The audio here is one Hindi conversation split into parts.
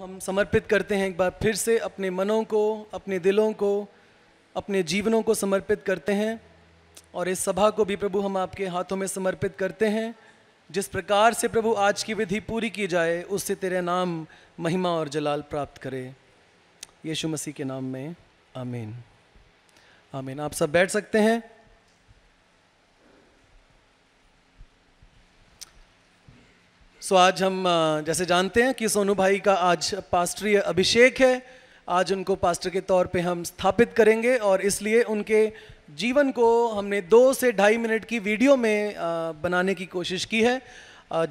हम समर्पित करते हैं एक बार फिर से अपने मनों को अपने दिलों को अपने जीवनों को समर्पित करते हैं और इस सभा को भी प्रभु हम आपके हाथों में समर्पित करते हैं जिस प्रकार से प्रभु आज की विधि पूरी की जाए उससे तेरे नाम महिमा और जलाल प्राप्त करे यीशु मसीह के नाम में आमीन आमीन आप सब बैठ सकते हैं सो so, आज हम जैसे जानते हैं कि सोनू भाई का आज पास्ट्रीय अभिषेक है आज उनको पास्टर के तौर पे हम स्थापित करेंगे और इसलिए उनके जीवन को हमने दो से ढाई मिनट की वीडियो में बनाने की कोशिश की है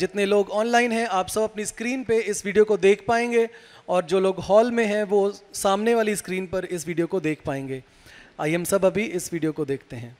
जितने लोग ऑनलाइन हैं आप सब अपनी स्क्रीन पे इस वीडियो को देख पाएंगे और जो लोग हॉल में हैं वो सामने वाली स्क्रीन पर इस वीडियो को देख पाएंगे आइए हम सब अभी इस वीडियो को देखते हैं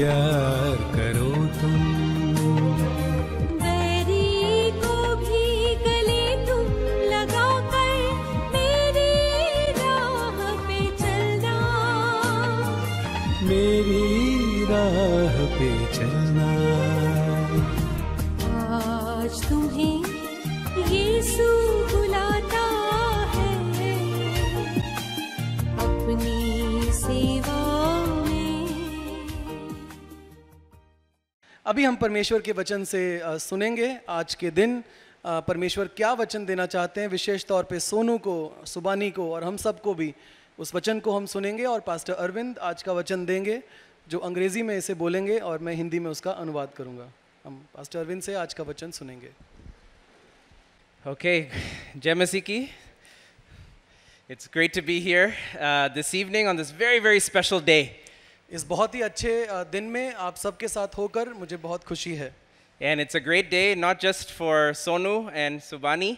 Yeah. परमेश्वर के वचन से सुनेंगे आज के दिन परमेश्वर क्या वचन देना चाहते हैं विशेष तौर पे सोनू को सुबानी को और हम सब को भी उस वचन को हम सुनेंगे और पास्टर अरविंद आज का वचन देंगे जो अंग्रेज़ी में इसे बोलेंगे और मैं हिंदी में उसका अनुवाद करूंगा हम पास्टर अरविंद से आज का वचन सुनेंगे ओके जय मसी की it's great to be here this evening on this very very special day इस बहुत ही अच्छे दिन में आप सबके साथ होकर मुझे बहुत खुशी है and it's a great day not just for Sonu and Subani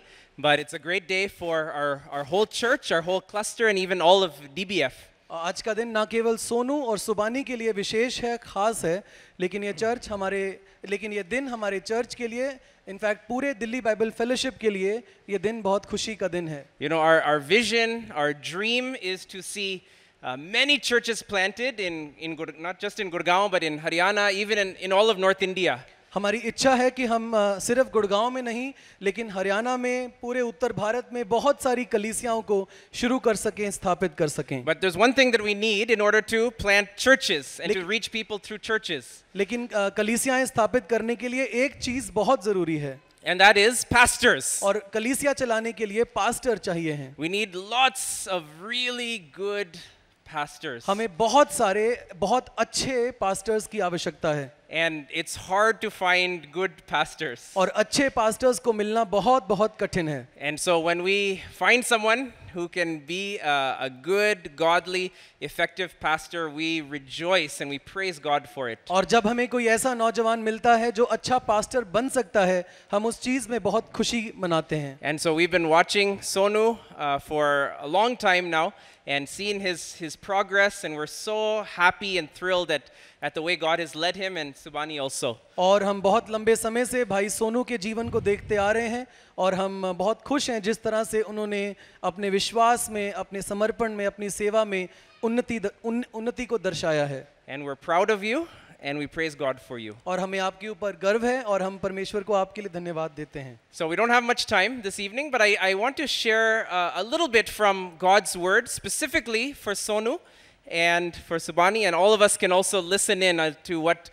but it's a great day for our our whole church our whole cluster and even all of DBF आज का दिन ना केवल सोनू और सुबानी के लिए विशेष है खास है लेकिन ये चर्च हमारे लेकिन ये दिन हमारे चर्च के लिए इनफैक्ट पूरे दिल्ली बाइबल फेलोशिप के लिए ये दिन बहुत खुशी का दिन है you know our our vision our dream is to see Uh, many churches planted in, in not just in Gurgaon but in Haryana, even in, in all of North India. हमारी इच्छा है कि हम सिर्फ गुड़गांव में नहीं लेकिन हरियाणा में पूरे उत्तर भारत में बहुत सारी कलीसियाओं को शुरू कर सकें स्थापित कर सकें but there is one thing that we need in order to plant churches and to reach people through churches लेकिन कलीसियाएं स्थापित करने के लिए एक चीज बहुत जरूरी है And that is pastors. और कलीसिया चलाने के लिए पास्टर चाहिए हैं. We need lots of really good pastors. हमें बहुत सारे बहुत अच्छे pastors की आवश्यकता है And it's hard to find good pastors. और अच्छे pastors को मिलना बहुत बहुत कठिन है And so when we find someone, who can be a, uh, a, good, godly, effective pastor, we rejoice and we praise God for it. और जब हमें कोई ऐसा नौजवान मिलता है जो अच्छा पास्टर बन सकता है, हम उस चीज में बहुत खुशी मनाते हैं. And so we've been watching Sonu uh, for a long time now and seeing his his progress, and we're so happy and thrilled that. at the way God has led him and Subani also. और हम बहुत लंबे समय से भाई सोनू के जीवन को देखते आ रहे हैं और हम बहुत खुश हैं जिस तरह से उन्होंने अपने विश्वास में अपने समर्पण में अपनी सेवा में उन्नति उन, उन्नति को दर्शाया है And we're proud of you and we praise God for you. और हमें आपके ऊपर गर्व है और हम परमेश्वर को आपके लिए धन्यवाद देते हैं. So we don't have much time this evening but I I want to share uh, a little bit from God's word specifically for Sonu. and for Subani, and all of us can also listen in uh, to what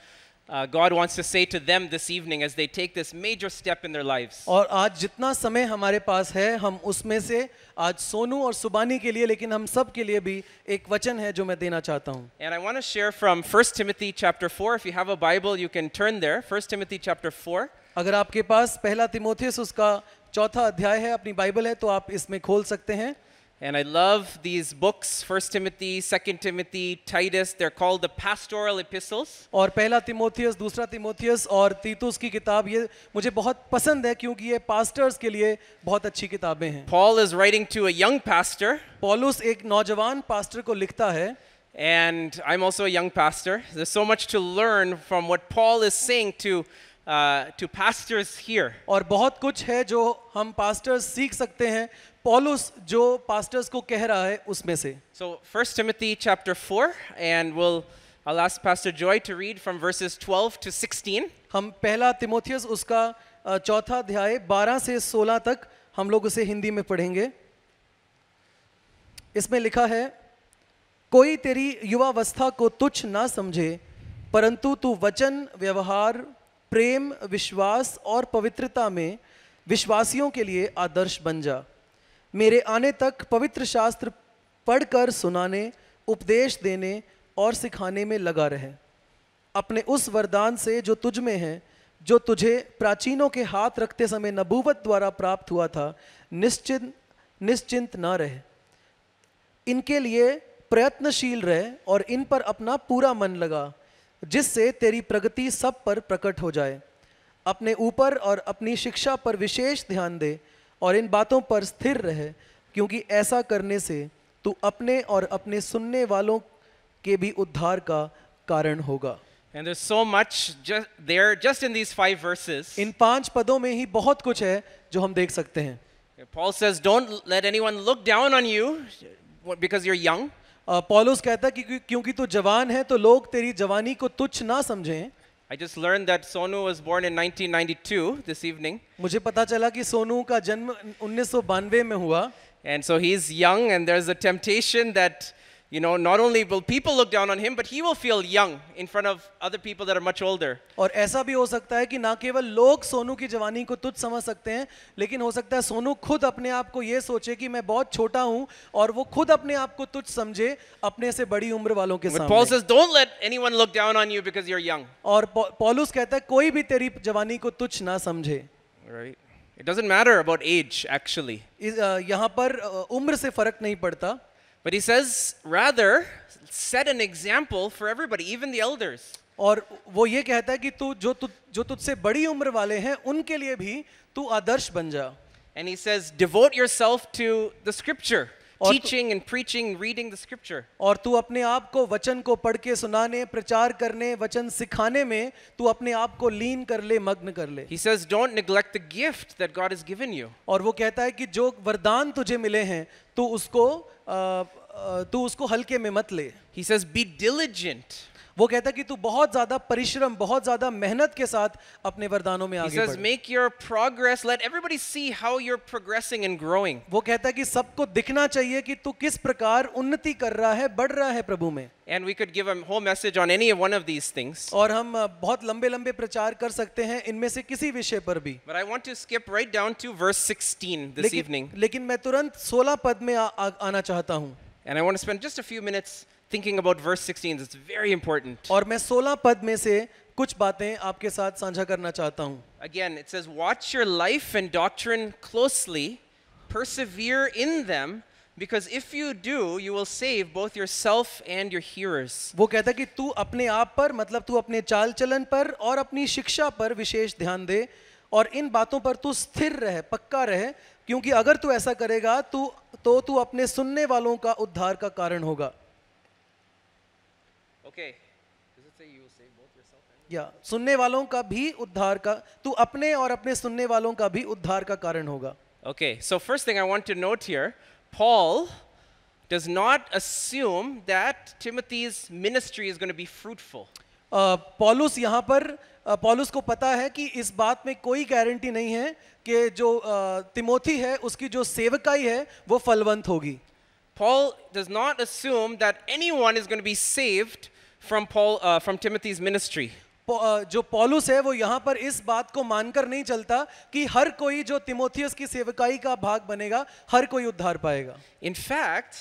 uh, God wants to say to them this evening as they take this major step in their lives. और आज जितना समय हमारे पास है हम उसमें से आज सोनू और सुबानी के लिए लेकिन हम सब के लिए भी एक वचन है जो मैं देना चाहता हूं. And I want to share from 1 Timothy chapter 4 if you have a Bible you can turn there 1 Timothy chapter 4 अगर आपके पास पहला तिमोथियस उसका चौथा अध्याय है अपनी बाइबल है तो आप इसमें खोल सकते हैं and I love these books, 1 Timothy, 2 Timothy, Titus, they're called the pastoral epistles. और पहला तिमोथियस, दूसरा तिमोथियस और तीतुस की किताब ये मुझे बहुत पसंद है क्योंकि ये पास्टर्स के लिए बहुत अच्छी किताबें हैं। Paul is writing to a young pastor. पौलुस एक नौजवान पास्टर को लिखता है। And I'm also a young pastor. There's so much to learn from what Paul is saying to uh, to pastors here. और बहुत कुछ है जो हम pastors सीख सकते हैं पॉलुस जो पास्टर्स को कह रहा है उसमें से so first Timothy chapter 4 and will I'll ask Pastor Joy to read from verses 12 to 16. हम पहला तिमोथियस उसका चौथा अध्याय 12 से 16 तक हम लोग उसे हिंदी में पढ़ेंगे इसमें लिखा है कोई तेरी युवावस्था को तुच्छ ना समझे परंतु तू वचन व्यवहार प्रेम विश्वास और पवित्रता में विश्वासियों के लिए आदर्श बन जा मेरे आने तक पवित्र शास्त्र पढ़कर सुनाने उपदेश देने और सिखाने में लगा रहे अपने उस वरदान से जो तुझ में है जो तुझे प्राचीनों के हाथ रखते समय नबूवत द्वारा प्राप्त हुआ था निश्चिंत निश्चिंत ना रहे इनके लिए प्रयत्नशील रहे और इन पर अपना पूरा मन लगा जिससे तेरी प्रगति सब पर प्रकट हो जाए अपने ऊपर और अपनी शिक्षा पर विशेष ध्यान दे और इन बातों पर स्थिर रहे क्योंकि ऐसा करने से तू अपने और अपने सुनने वालों के भी उद्धार का कारण होगा And there's so much just there just in these five verses. In पांच पदों में ही बहुत कुछ है जो हम देख सकते हैं. Paul says don't let anyone look down on you because you're young. पॉलुस कहता है कि क्योंकि तू जवान है तो लोग तेरी जवानी को तुच्छ ना समझें. I just learned that Sonu was born in 1992 this evening. मुझे पता चला कि का जन्म 1992 में हुआ. And so he's young and there's a temptation that you know not only will people look down on him but he will feel young in front of other people that are much older और ऐसा भी हो सकता है कि ना केवल लोग सोनू की जवानी को तुच्छ समझ सकते हैं लेकिन हो सकता है सोनू खुद अपने आप को ये सोचे कि मैं बहुत छोटा हूं और वो खुद अपने आप को तुच्छ समझे अपने से बड़ी उम्र वालों के सामने Paul says don't let anyone look down on you because you're young और पौलुस कहता है कोई भी तेरी जवानी को तुच्छ ना समझे right it doesn't matter about age actually यहाँ पर उम्र से फर्क नहीं पड़ता But he says, rather, set an example for everybody, even the elders. और वो ये कहता है कि तू जो तु, जो तुझसे बड़ी उम्र वाले हैं उनके लिए भी तू आदर्श बन जा And he says, devote yourself to the scripture. Teaching and preaching reading the scripture और तू अपने आप को वचन को पढ़ के सुनाने प्रचार करने वचन सिखाने में तू अपने आप को लीन कर ले मग्न कर ले he says don't neglect the gift that God has given you और वो कहता है कि जो वरदान तुझे मिले हैं तू उसको तू उसको हल्के में मत ले ही सेज बी डिलिजेंट वो कहता कि तू बहुत ज्यादा परिश्रम बहुत ज्यादा मेहनत के साथ अपने वरदानों में आगे says, make your progress let everybody see how you're progressing and growing वो कहता कि सबको दिखना चाहिए कि तू किस प्रकार उन्नति कर रहा है बढ़ रहा है प्रभु में and we could give a whole message on any one of these things और हम बहुत लंबे-लंबे प्रचार कर सकते हैं इनमें से किसी विषय पर भी but i want to skip right down to verse 16 this लेकिन, evening लेकिन मैं तुरंत 16 पद में आ, आ, आना चाहता हूं and i want to spend just a few minutes thinking about verse 16 it's very important aur main 16 pad mein se कुछ बातें आपके साथ साझा करना चाहता हूं again it says watch your life and doctrine closely persevere in them because if you do you will save both yourself and your hearers वो कहता कि तू अपने आप पर मतलब तू अपने चाल चलन पर और अपनी शिक्षा पर विशेष ध्यान दे और इन बातों पर तू स्थिर रहे पक्का रहे क्योंकि अगर तू ऐसा करेगा तू तो तू अपने सुनने वालों का उद्धार का कारण होगा Okay. या सुनने वालों का भी उद्धार का तू अपने और अपने सुनने वालों का भी उद्धार का कारण होगा okay so first thing I want to note here Paul does not assume that Timothy's ministry is going to be fruitful. पॉलुस uh, यहां पर पॉलुस uh, को पता है कि इस बात में कोई गारंटी नहीं है कि जो तिमोथी uh, है उसकी जो सेवकाई है वो फलवंत होगी Paul does not assume that anyone is going to be saved from Paul uh, from Timothy's ministry. Uh, जो पॉलुस है वो यहाँ पर इस बात को मानकर नहीं चलता कि हर कोई जो तिमोथियस की सेवकाई का भाग बनेगा हर कोई उद्धार पाएगा in fact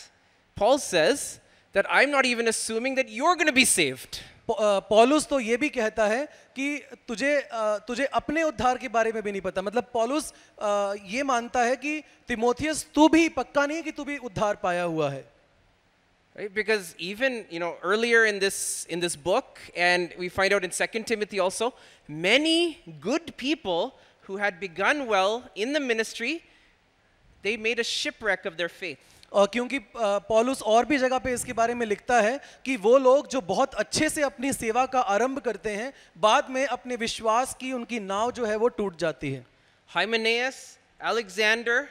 Paul says that I am not even assuming that you are going to be saved पॉलुस तो ये भी कहता है कि तुझे uh, तुझे अपने उद्धार के बारे में भी नहीं पता मतलब पॉलुस uh, ये मानता है कि तिमोथियस तू भी पक्का नहीं कि तू भी उद्धार पाया हुआ है Right? Because even you know earlier in this in this book, and we find out in Second Timothy also, many good people who had begun well in the ministry, they made a shipwreck of their faith. Uh, क्योंकि पॉलुस और भी जगह पे इसके बारे में लिखता है कि वो लोग जो बहुत अच्छे से अपनी सेवा का आरंभ करते हैं बाद में अपने विश्वास की उनकी नाव जो है वो टूट जाती है Hymenaeus Alexander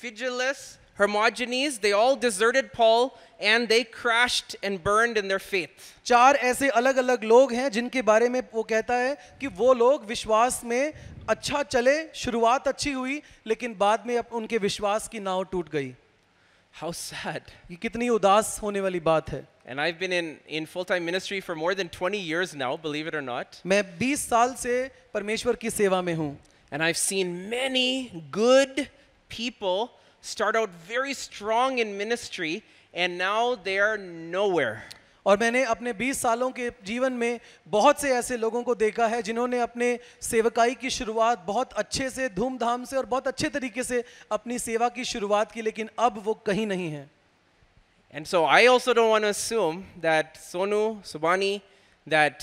Phygelus Hermogenes, they all deserted Paul and they crashed and burned in their faith. चार ऐसे अलग-अलग लोग हैं जिनके बारे में वो कहता है कि वो लोग विश्वास में अच्छा चले शुरुआत अच्छी हुई लेकिन बाद में उनके विश्वास की नाव टूट गई How sad. ये कितनी उदास होने वाली बात है And I've been in, in full-time ministry for more than 20 years now, believe it or not. मैं 20 साल से परमेश्वर की सेवा में हूँ And I've seen many good people start out very strong in ministry and now they are nowhere और मैंने अपने 20 सालों के जीवन में बहुत से ऐसे लोगों को देखा है जिन्होंने अपने सेवकाई की शुरुआत बहुत अच्छे से धूमधाम से और बहुत अच्छे तरीके से अपनी सेवा की शुरुआत की लेकिन अब वो कहीं नहीं है and so I also don't want assume that Sonu Subani that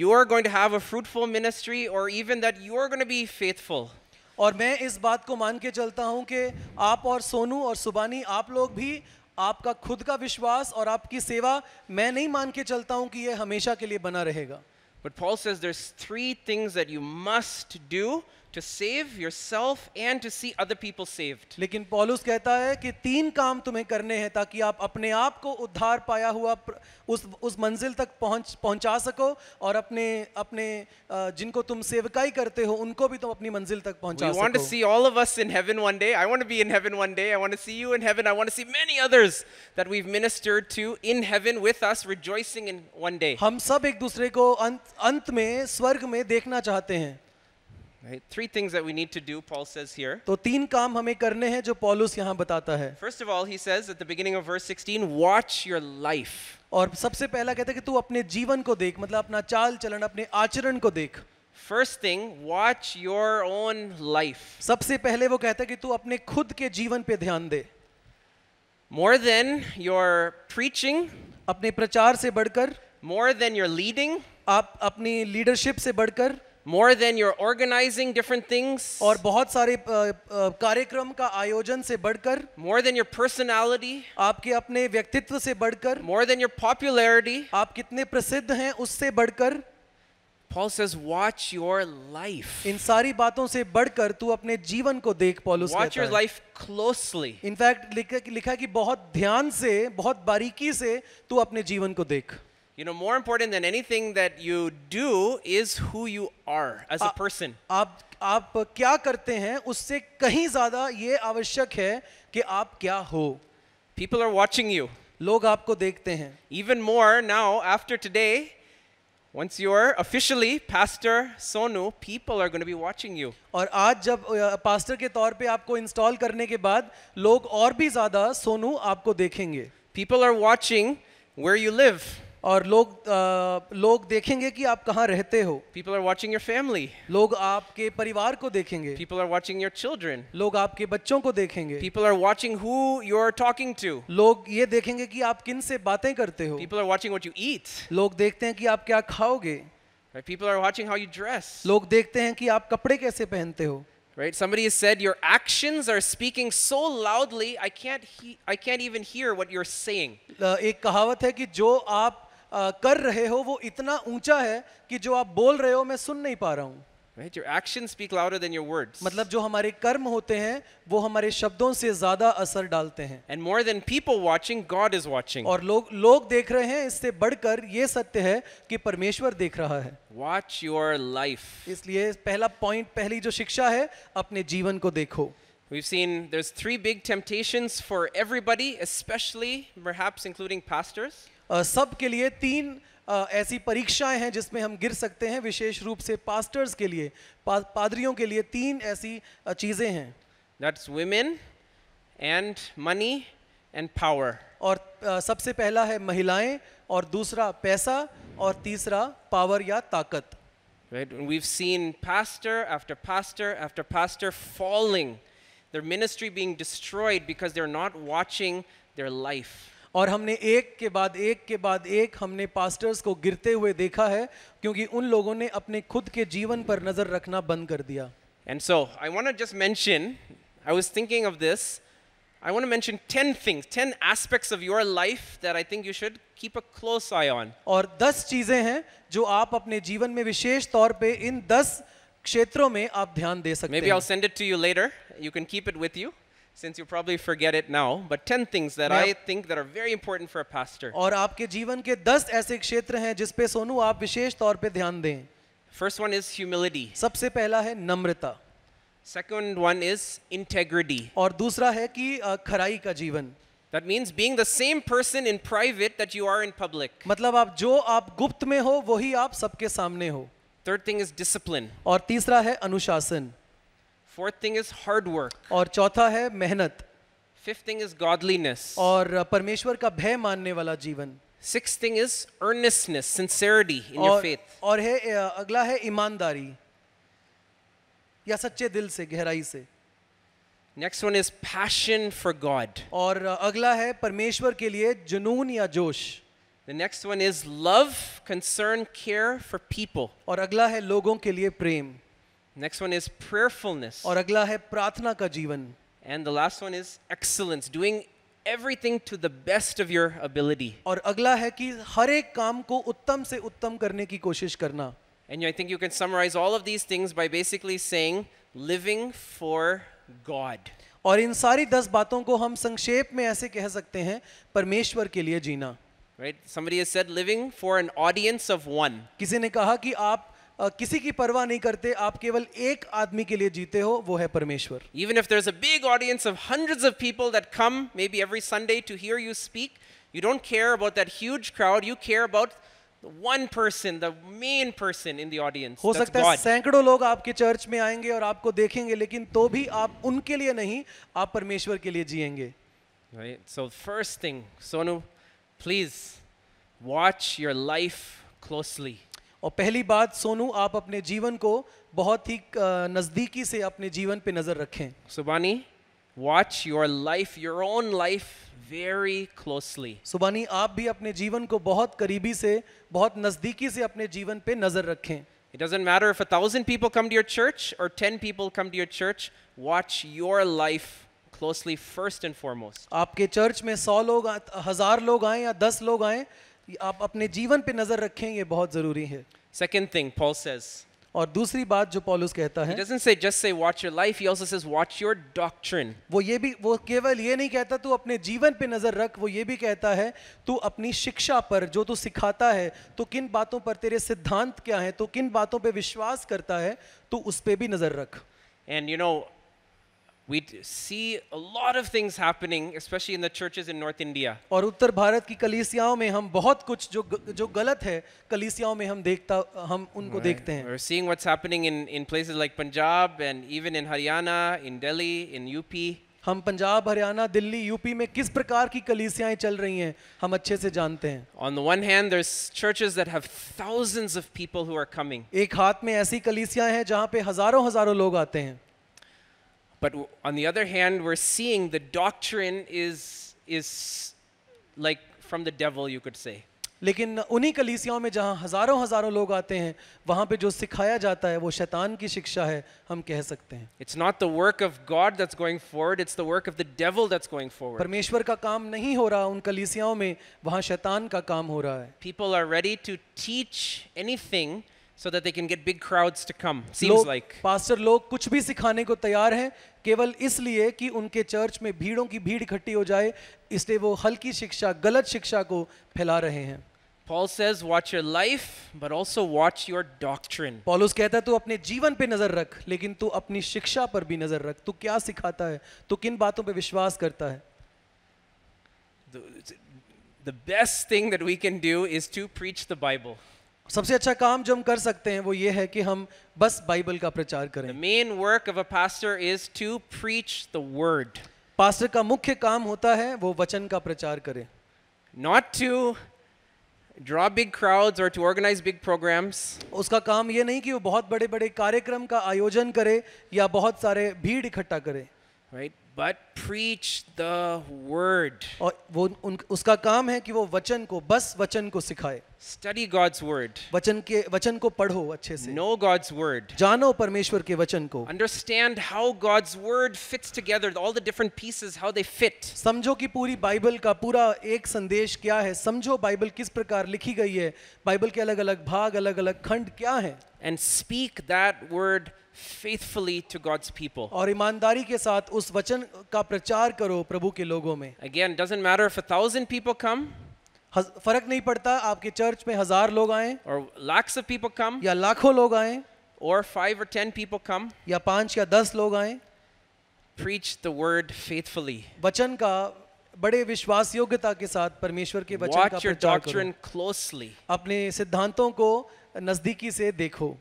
you are going to have a fruitful ministry और even that you are going to be faithful और मैं इस बात को मान के चलता हूँ कि आप और सोनू और सुबानी आप लोग भी आपका खुद का विश्वास और आपकी सेवा मैं नहीं मान के चलता हूँ कि ये हमेशा के लिए बना रहेगा but Paul's says there's three things that you must to save yourself and to see other people saved lekin paulus kehta hai ki teen kaam tumhe karne hai taki aap apne aap ko उद्धार paya hua us us manzil tak pahunch pahuncha sako aur apne apne jinko tum sevakai karte ho unko bhi tum apni manzil tak pahuncha sako We want to see all of us in heaven one day I want to be in heaven one day I want to see you in heaven I want to see many others that we've ministered to in heaven with us rejoicing in one day hum sab ek dusre ko ant अंत में स्वर्ग में देखना चाहते हैं Right? Three things that we need to do, Paul says here. तो तीन काम हमें करने हैं जो पॉलुस यहाँ बताता है. First of all, he says at the beginning of verse 16, watch your life. और सबसे पहला कहता है कि तू अपने जीवन को देख, मतलब अपना चाल चलन, अपने आचरण को देख. First thing, watch your own life. सबसे पहले वो कहता है कि तू अपने खुद के जीवन पे ध्यान दे. More than your preaching. अपने प्रचार से बढ़कर. More than your leading. आप अपनी लीडरशिप से बढ़कर. more than you're organizing different things aur bahut sare karyakram ka आयोजन se badhkar more than your personality aapke apne vyaktitva se badhkar more than your popularity aap kitne prasiddh hain usse badhkar Paul says, watch your life. in sari baaton se badhkar tu apne jeevan ko dekh को देख पॉलुस watch your life closely. In fact लिखा, लिखा कि बहुत ध्यान से बहुत बारीकी से तू अपने जीवन को देख you know more important than anything that you do is who you are as a person आप आप क्या करते हैं उससे कहीं ज्यादा ये आवश्यक है कि आप क्या हो people are watching you लोग आपको देखते हैं even more now after today once you're officially pastor sonu people are going to be watching you और आज जब पास्टर के तौर पे आपको इंस्टॉल करने के बाद लोग और भी ज्यादा सोनू आपको देखेंगे people are watching where you live और लोग लोग देखेंगे कि आप कहाँ रहते हो people are watching your family लोग आपके परिवार को देखेंगे people are watching your children लोग आपके बच्चों को देखेंगे people are watching who you are talking to लोग ये देखेंगे कि आप किन से बातें करते हो people are watching what you eat लोग देखते हैं कि आप क्या खाओगे Right? People are watching how you dress. लोग देखते हैं कि आप कपड़े कैसे पहनते हो Right? Somebody has said your actions are speaking so loudly I can't I can't even hear what you're saying. एक कहावत है कि जो आप कर रहे हो वो इतना ऊंचा है कि जो आप बोल रहे हो मैं सुन नहीं पा रहा हूँ Right? Your actions speak louder than your words. मतलब जो हमारे कर्म होते हैं वो हमारे शब्दों से ज्यादा असर डालते हैं And more than people watching, God is watching. और लोग लोग देख रहे हैं इससे बढ़कर ये सत्य है कि परमेश्वर देख रहा है Watch your life. इसलिए पहला पॉइंट पहली जो शिक्षा है अपने जीवन को देखो We've seen there's three big temptations for everybody, especially perhaps including pastors. सब के लिए तीन ऐसी परीक्षाएं हैं जिसमें हम गिर सकते हैं विशेष रूप से पास्टर्स के लिए पा, पादरियों के लिए तीन ऐसी चीज़ें हैं that's women and money and power और सबसे पहला है महिलाएं और दूसरा पैसा और तीसरा पावर या ताकत Right? And we've seen pastor after pastor after pastor falling, their ministry being destroyed because they're not watching their life. और हमने एक के बाद एक के बाद एक हमने पास्टर्स को गिरते हुए देखा है क्योंकि उन लोगों ने अपने खुद के जीवन पर नजर रखना बंद कर दिया and so I want just मैं I was thinking of this I want mention ten things ten aspects of your life that I think you should keep a close eye on और दस चीजें हैं जो आप अपने जीवन में विशेष तौर पे इन दस क्षेत्रों में आप ध्यान दे सकते हैं। since you probably forget it now, but 10 things that I think that are very important for a pastor. aur aapke jeevan ke 10 aise kshetra hain jis pe sonu aap vishesh taur pe dhyan dein First one is humility. sabse pehla hai namrata Second one is integrity. aur dusra hai ki kharai ka jeevan That means being the same person in private that you are in public. matlab aap jo aap gupt mein ho wahi aap sabke samne ho Third thing is discipline. aur teesra hai anushasan Fourth thing is hard work. और चौथा है मेहनत. Fifth thing is godliness. और परमेश्वर का भय मानने वाला जीवन. Sixth thing is earnestness, sincerity in और, your faith. और है अगला है ईमानदारी या सच्चे दिल से गहराई से. Next one is passion for God. और अगला है परमेश्वर के लिए जुनून या जोश. The next one is love, concern, care for people. और अगला है लोगों के लिए प्रेम. Next one is prayerfulness. और अगला है प्रार्थना का जीवन. And the last one is excellence, doing everything to the best of your ability. और अगला है कि हर एक काम को उत्तम से उत्तम करने की कोशिश करना. And I think you can summarize all of these things by basically saying living for God. और इन सारी दस बातों को हम संक्षेप में ऐसे कह सकते हैं परमेश्वर के लिए जीना. Right? Somebody has said living for an audience of one. किसी ने कहा कि आप किसी की परवाह नहीं करते आप केवल एक आदमी के लिए जीते हो वो है परमेश्वर even if there is a big audience of hundreds of people that come maybe every Sunday to hear you speak you don't care about that huge crowd you care about one person the main person in the audience हो सकता है सैकड़ों लोग आपके चर्च में आएंगे और आपको देखेंगे लेकिन तो भी आप उनके लिए नहीं आप परमेश्वर के लिए जिएंगे right so first thing sonu please watch your life closely और पहली बात सोनू आप अपने जीवन को बहुत ही नज़दीकी से अपने जीवन पे नज़र रखें Subani watch your life your own life very closely Subani आप भी अपने जीवन को बहुत करीबी से बहुत नज़दीकी से अपने जीवन पे नज़र रखें It doesn't matter if a thousand people come to your church or ten people come to your church. Watch your life closely first and foremost. आपके चर्च में सौ लोग हजार लोग आए या दस लोग आए आप अपने जीवन पे नजर रखें ये बहुत जरूरी है सेकेंड थिंग पॉल सेज और दूसरी बात जो पॉलुस कहता है doesn't वो ये भी वो केवल ये नहीं कहता तू अपने जीवन पे नजर रख वो ये भी कहता है तू अपनी शिक्षा पर जो तू सिखाता है तो किन बातों पर तेरे सिद्धांत क्या है तो किन बातों पे विश्वास करता है तू उस पे भी नजर रख and you know we see a lot of things happening, especially in the churches in North India. और उत्तर भारत की कलीसियाओं में हम बहुत कुछ जो जो गलत है कलीसियाओं में हम देखता हम उनको right. देखते हैं. We're seeing what's happening in in places like Punjab and even in Haryana, in Delhi, in UP. हम पंजाब हरियाणा दिल्ली यूपी में किस प्रकार की कलीसियाएं चल रही हैं हम अच्छे से जानते हैं on one hand there churches that have thousands of people who are coming एक हाथ में ऐसी कलीसियाएं हैं जहां पे हजारों हजारों लोग आते हैं But on the other hand, we're seeing the doctrine is, is like from the devil, you could say. लेकिन उन्हीं कलीसियाओं में जहां हजारों हजारों लोग आते हैं वहां पे जो सिखाया जाता है वो शैतान की शिक्षा है हम कह सकते हैं it's not the work of God that's going forward it's the work of the devil that's going forward परमेश्वर का काम नहीं हो रहा उन कलीसियाओं में वहां शैतान का काम हो रहा है people are ready to teach anything so that they can get big crowds to come seems लोग, like pastor log kuch bhi sikhane ko taiyar hain केवल इसलिए कि उनके चर्च में भीड़ों की भीड़ इकट्ठी हो जाए इसलिए वो हल्की शिक्षा गलत शिक्षा को फैला रहे हैं Paul says watch your life but also watch your doctrine Paulus kehta hai tu apne jeevan pe nazar rakh lekin tu apni shiksha par bhi nazar rakh. Tu kya sikhata hai? Tu kin baaton pe vishwas karta hai? the, the best thing that we can do is to preach the bible सबसे अच्छा काम जो हम कर सकते हैं वो ये है कि हम बस बाइबल का प्रचार करें main work of a pastor is to preach the word pastor का मुख्य काम होता है वो वचन का प्रचार करे not to draw big crowds or to organize big programs. उसका काम ये नहीं कि वो बहुत बड़े बड़े कार्यक्रम का आयोजन करे या बहुत सारे भीड़ इकट्ठा करे right? But preach the word. aur wo uska kaam hai ki wo vachan ko bas vachan ko sikhaye Study God's word. vachan ke vachan ko padho acche se Know God's word. jano parmeshwar ke vachan ko Understand how God's word fits together, all the different pieces, how they fit. samjho ki puri bible ka pura ek sandesh kya hai samjho bible kis prakar likhi gayi hai bible ke alag alag bhag alag alag khand kya hai And speak that word faithfully to God's people. और ईमानदारी के साथ उस वचन का प्रचार करो प्रभु के लोगों में. Again, doesn't matter if a thousand people come. फर्क नहीं पड़ता आपके चर्च में हजार लोग आए or lakhs of people come. या लाखों लोग आए or five or ten people come. या पांच या दस लोग आए. Preach the word faithfully. वचन का बड़े विश्वास योग्यता के साथ परमेश्वर के वचन Watch का प्रचार करो. Watch your doctrine closely. अपने सिद्धांतों को नजदीकी से देखो.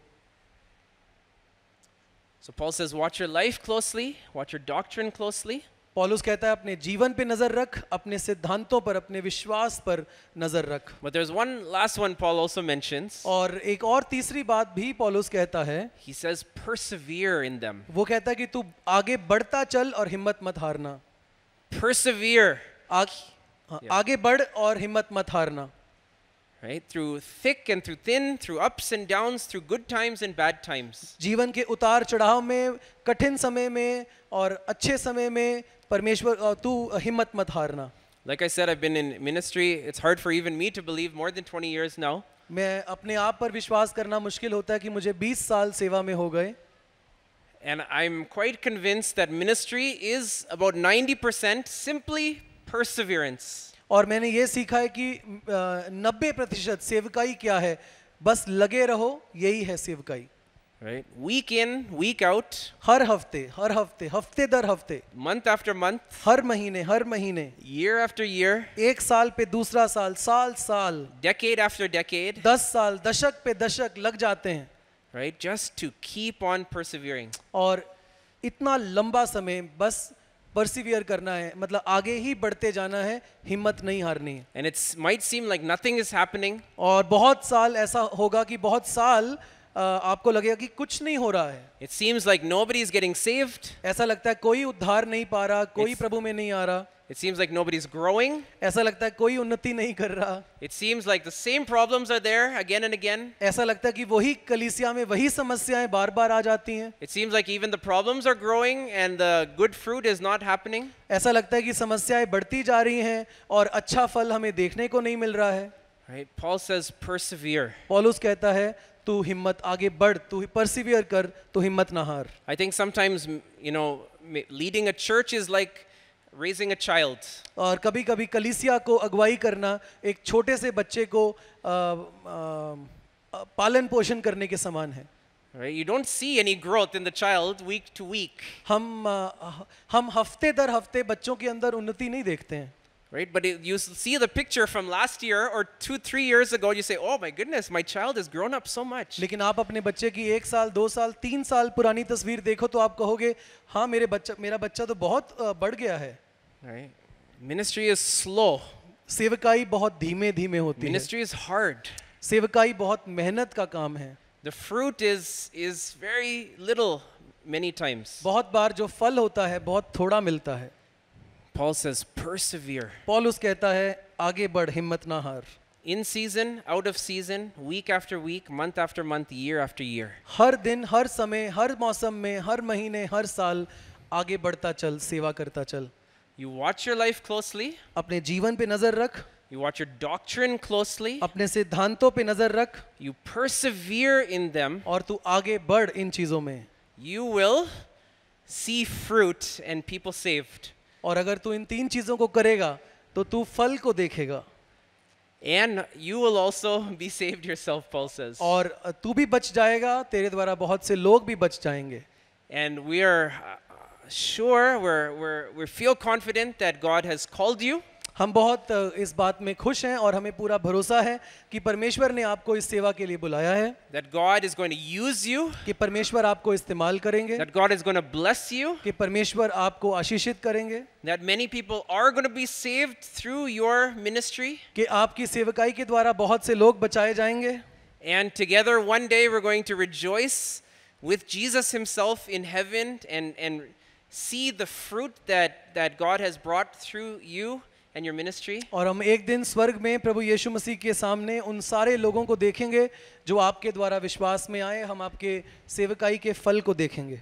So Paul says, watch your life closely, watch your doctrine closely. पॉलुस कहता है अपने जीवन पे नजर रख अपने सिद्धांतों पर अपने विश्वास पर नजर रख But there's one last one Paul also mentions. और एक और तीसरी बात भी पॉलुस कहता है He says persevere in them. वो कहता है कि तू आगे बढ़ता चल और हिम्मत मत हारना Persevere. आगे बढ़ और हिम्मत मत हारना right through thick and through thin through ups and downs through good times and bad times जीवन के उतार चढ़ाव में कठिन समय में और अच्छे समय में परमेश्वर तू हिम्मत मत हारना like i said i've been in ministry it's hard for even me to believe more than 20 years now मैं अपने आप पर विश्वास करना मुश्किल होता है कि मुझे 20 साल सेवा में हो गए and i'm quite convinced that ministry is about 90% simply perseverance और मैंने ये सीखा है कि नब्बे प्रतिशत सेवकाई क्या है बस लगे रहो यही है सेवकाई Right? Week in, week out. हर हफ्ते हर हफ्ते हफ्ते दर हफ्ते Month after month. हर महीने हर महीने Year after year. एक साल पे दूसरा साल साल साल Decade after decade. दस साल दशक पे दशक लग जाते हैं Right? Just to keep on persevering. और इतना लंबा समय बस परसिवियर करना है मतलब आगे ही बढ़ते जाना है हिम्मत नहीं हारनी है and it's might seem like nothing is happening और बहुत साल ऐसा होगा कि बहुत साल Uh, आपको लगेगा कि कुछ नहीं हो रहा है it seems like nobody is getting saved ऐसा लगता है कोई उद्धार नहीं पा रहा कोई It's, प्रभु में नहीं आ रहा It seems like nobody's growing. ऐसा लगता है कोई उन्नति नहीं कर रहा. It seems like the same problems are there again and again. ऐसा लगता है कि वही कलीसिया में वही समस्याएं बार-बार आ जाती हैं. It seems like even the problems are growing and the good fruit is not happening. ऐसा लगता है कि समस्याएं बढ़ती जा रही हैं और अच्छा फल हमें देखने को नहीं मिल रहा है. Right? Paul says persevere. पौलुस कहता है तू हिम्मत आगे बढ़ तू परसिवियर कर तू हिम्मत ना हार. I think sometimes you know leading a church is like raising a child और कभी कभी कलिसिया को अगुवाई करना एक छोटे से बच्चे को आ, आ, पालन पोषण करने के समान है Right? You don't see any growth in the child week to week. हम हम हफ्ते दर हफ्ते बच्चों के अंदर उन्नति नहीं देखते हैं right? But it, you see the picture from last year or two, three years ago, you say, oh my goodness, my child has grown up so much. लेकिन आप अपने बच्चे की एक साल, दो साल, तीन साल पुरानी तस्वीर देखो तो आप कहोगे, हाँ मेरे बच्चा, मेरा बच्चा तो बहुत बढ़ गया है. Right? Ministry is slow. सेवकाई बहुत धीमे धीमे होती है. Ministry is hard. सेवकाई बहुत मेहनत का काम है. The fruit is is very little many times. बहुत बार जो फल होता है बहुत थोड़ा मिलता है. Paul says, persevere. पॉलुस कहता है आगे बढ़ हिम्मत ना हार In season, out of season, week after week, month after month, year after year. हर दिन हर समय हर मौसम में हर महीने हर साल आगे बढ़ता चल सेवा करता चल You watch your life closely, अपने जीवन पे नजर रख you watch your doctrine closely, अपने सिद्धांतों पे नजर रख you persevere in them, और तू आगे बढ़ इन चीजों में you will see fruit and people saved. और अगर तू इन तीन चीज़ों को करेगा तो तू फल को देखेगा And you will also be saved yourself, Paul says. और तू भी बच जाएगा तेरे द्वारा बहुत से लोग भी बच जाएंगे And we are sure, we're, we're, we feel confident that God has called you. हम बहुत इस बात में खुश हैं और हमें पूरा भरोसा है कि परमेश्वर ने आपको इस सेवा के लिए बुलाया है that God is going to use you कि परमेश्वर आपको इस्तेमाल करेंगे that God is going to bless you कि परमेश्वर आपको आशीषित करेंगे that many people are going to be saved through your ministry कि आपकी सेवकाई के द्वारा बहुत से लोग बचाए जाएंगे and together one day we're going to rejoice with Jesus himself in heaven and and see the fruit that that God has brought through you and your ministry. और हम एक दिन स्वर्ग में प्रभु यीशु मसीह के सामने उन सारे लोगों को देखेंगे जो आपके द्वारा विश्वास में आए हम आपके सेवकाई के फल को देखेंगे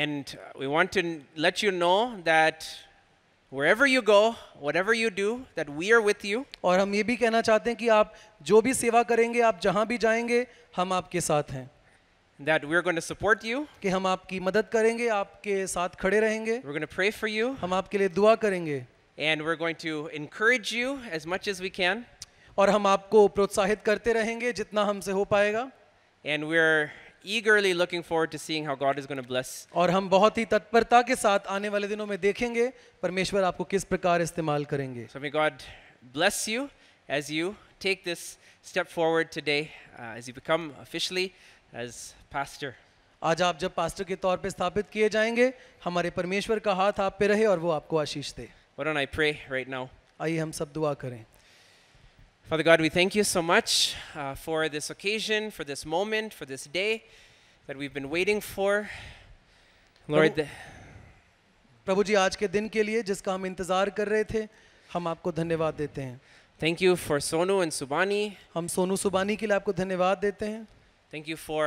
And uh, we want to let you know that wherever you go, whatever you do, that we are with you. और हम ये भी कहना चाहते हैं कि आप जो भी सेवा करेंगे आप जहां भी जाएंगे हम आपके साथ हैं that we're going to support you कि हम आपकी मदद करेंगे आपके साथ खड़े रहेंगे we're going to pray for you हम आपके लिए दुआ करेंगे and we're going to encourage you as much as we can. और हम आपको प्रोत्साहित करते रहेंगे जितना हमसे हो पाएगा. And we're eagerly looking forward to seeing how God is going to bless. और हम बहुत ही तत्परता के साथ आने वाले दिनों में देखेंगे परमेश्वर आपको किस प्रकार इस्तेमाल करेंगे. So may God bless you as you take this step forward today uh, as you become officially as pastor. आज आप जब पास्टर के तौर पे स्थापित किए जाएंगे हमारे परमेश्वर का हाथ आप पे रहे और वो आपको आशीष दे Why don't I pray right now? आइए हम सब दुआ करें Father God, we thank you so much uh, for this occasion, for this moment, for this day that we've been waiting for. Lord, the- प्रभु जी आज के दिन के लिए जिसका हम इंतजार कर रहे थे हम आपको धन्यवाद देते हैं thank you for Sonu and Subani. हम सोनू सुबानी के लिए आपको धन्यवाद देते हैं thank you 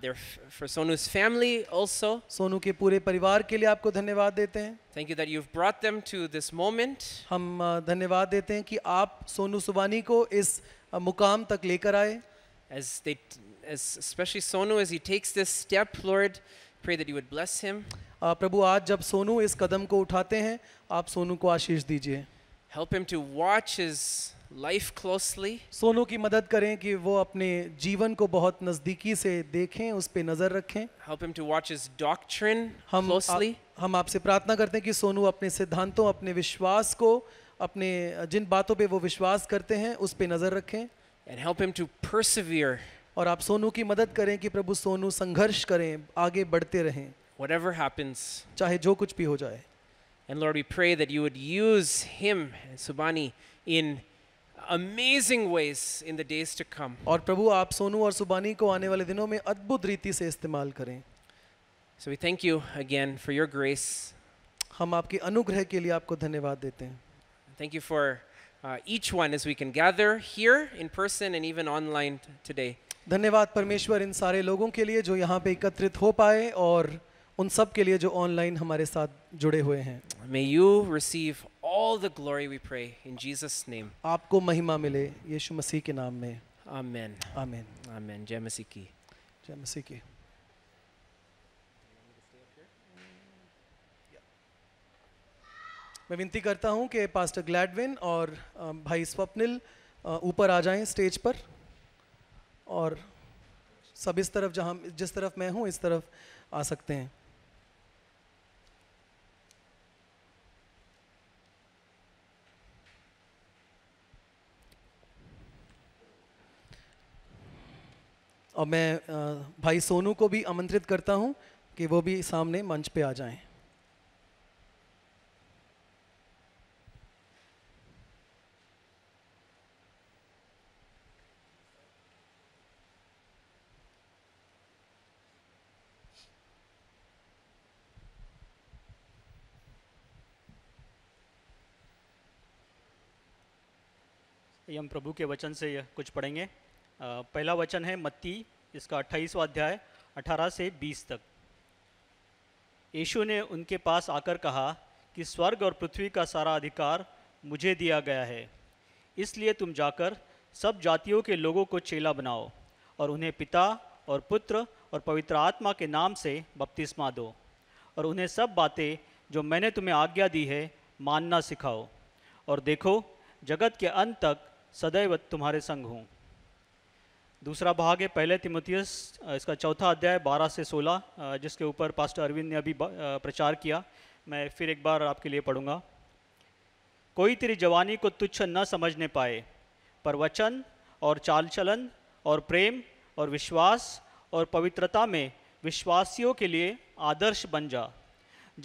father for सोनू's family also सोनू के पूरे परिवार के लिए आपको धन्यवाद देते हैं thank you that you have brought them to this moment हम uh, धन्यवाद देते हैं कि आप सोनू सुबानी को इस uh, मुकाम तक लेकर आए as they as especially sonu as he takes this step lord pray that you would bless him uh, प्रभु आज जब सोनू इस कदम को उठाते हैं आप सोनू को आशीष दीजिए help him to watch his life closely Sonu की मदद करें कि वो अपने जीवन को बहुत नजदीकी से देखें उस पे नजर रखें help him to watch his doctrine हम closely आ, हम आपसे प्रार्थना करते हैं कि सोनू अपने सिद्धांतों अपने विश्वास को अपने जिन बातों पे वो विश्वास करते हैं उस पे नजर रखें and help him to persevere और आप सोनू की मदद करें कि प्रभु सोनू संघर्ष करें आगे बढ़ते रहें whatever happens चाहे जो कुछ भी हो जाए and lord we pray that you would use him subani in amazing ways in the days to come. aur prabhu aap sonu aur subani ko aane wale दिनों mein adbhut reeti se istemal kare So we thank you again for your grace. hum aapke anugrah ke liye aapko dhanyawad dete hain Thank you for uh, each one as we can gather here in person and even online today. dhanyawad parmeshwar in sare logon ke liye jo yahan pe ekatrit ho paaye aur उन सब के लिए जो ऑनलाइन हमारे साथ जुड़े हुए हैं may you receive all the glory we pray in Jesus name आपको महिमा मिले यीशु मसीह के नाम में आमेन आमेन आमेन जय मसीह की जय मसीह की मैं विनती करता हूं कि पास्टर ग्लैडविन और भाई स्वप्निल ऊपर आ जाएं स्टेज पर और सब इस तरफ जहां जिस तरफ मैं हूं इस तरफ आ सकते हैं और मैं भाई सोनू को भी आमंत्रित करता हूं कि वो भी सामने मंच पे आ जाएं। हम प्रभु के वचन से कुछ पढ़ेंगे पहला वचन है मत्ती इसका अट्ठाईसवा अध्याय अठारह से बीस तक यीशु ने उनके पास आकर कहा कि स्वर्ग और पृथ्वी का सारा अधिकार मुझे दिया गया है इसलिए तुम जाकर सब जातियों के लोगों को चेला बनाओ और उन्हें पिता और पुत्र और पवित्र आत्मा के नाम से बपतिस्मा दो और उन्हें सब बातें जो मैंने तुम्हें आज्ञा दी है मानना सिखाओ और देखो जगत के अंत तक सदैव तुम्हारे संग हूँ दूसरा भाग है पहले तिमोथियस इसका चौथा अध्याय 12 से 16 जिसके ऊपर पास्टर अरविंद ने अभी प्रचार किया मैं फिर एक बार आपके लिए पढ़ूंगा कोई तेरी जवानी को तुच्छ न समझने पाए पर वचन और चाल चलन और प्रेम और विश्वास और पवित्रता में विश्वासियों के लिए आदर्श बन जा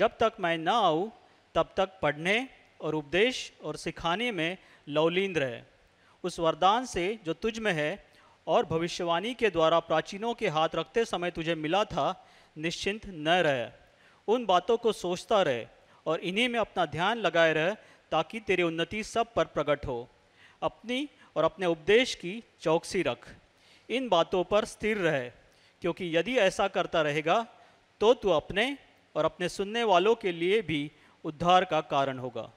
जब तक मैं न आऊँ तब तक पढ़ने और उपदेश और सिखाने में लवलींद रहे उस वरदान से जो तुझ में है और भविष्यवाणी के द्वारा प्राचीनों के हाथ रखते समय तुझे मिला था निश्चिंत न रह उन बातों को सोचता रह और इन्हीं में अपना ध्यान लगाए रह ताकि तेरी उन्नति सब पर प्रकट हो अपनी और अपने उपदेश की चौकसी रख इन बातों पर स्थिर रहे क्योंकि यदि ऐसा करता रहेगा तो तू अपने और अपने सुनने वालों के लिए भी उद्धार का कारण होगा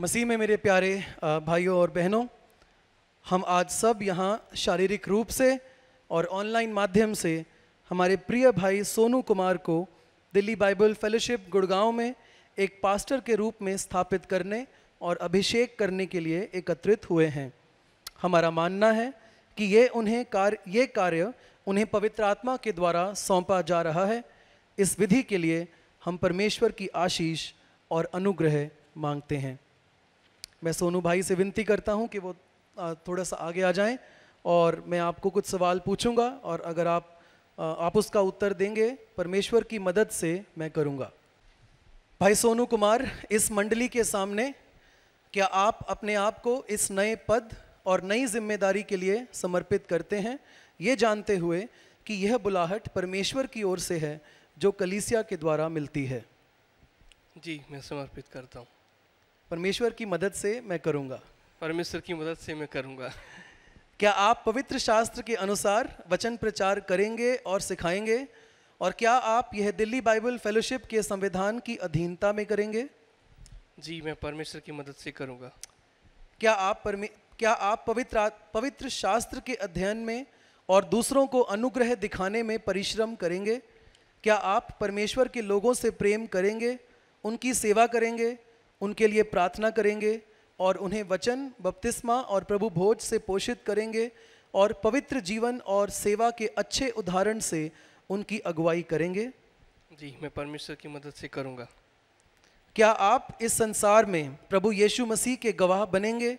मसीह में मेरे प्यारे भाइयों और बहनों हम आज सब यहाँ शारीरिक रूप से और ऑनलाइन माध्यम से हमारे प्रिय भाई सोनू कुमार को दिल्ली बाइबल फेलोशिप गुड़गांव में एक पास्टर के रूप में स्थापित करने और अभिषेक करने के लिए एकत्रित हुए हैं हमारा मानना है कि ये उन्हें कार्य ये कार्य उन्हें पवित्र आत्मा के द्वारा सौंपा जा रहा है इस विधि के लिए हम परमेश्वर की आशीष और अनुग्रह मांगते हैं मैं सोनू भाई से विनती करता हूं कि वो थोड़ा सा आगे आ जाएं और मैं आपको कुछ सवाल पूछूंगा और अगर आप आप उसका उत्तर देंगे परमेश्वर की मदद से मैं करूंगा भाई सोनू कुमार इस मंडली के सामने क्या आप अपने आप को इस नए पद और नई जिम्मेदारी के लिए समर्पित करते हैं ये जानते हुए कि यह बुलाहट परमेश्वर की ओर से है जो कलीसिया के द्वारा मिलती है जी मैं समर्पित करता हूँ परमेश्वर की मदद से मैं करूंगा परमेश्वर की मदद से मैं करूंगा क्या आप पवित्र शास्त्र के अनुसार वचन प्रचार करेंगे और सिखाएंगे और क्या आप यह दिल्ली बाइबल फेलोशिप के संविधान की अधीनता में करेंगे जी मैं परमेश्वर की मदद से करूंगा क्या आप परमे क्या आप पवित्र पवित्र शास्त्र के अध्ययन में और दूसरों को अनुग्रह दिखाने में परिश्रम करेंगे क्या आप परमेश्वर के लोगों से प्रेम करेंगे उनकी सेवा करेंगे उनके लिए प्रार्थना करेंगे और उन्हें वचन बपतिस्मा और प्रभु भोज से पोषित करेंगे और पवित्र जीवन और सेवा के अच्छे उदाहरण से उनकी अगुवाई करेंगे जी मैं परमेश्वर की मदद से करूँगा क्या आप इस संसार में प्रभु यीशु मसीह के गवाह बनेंगे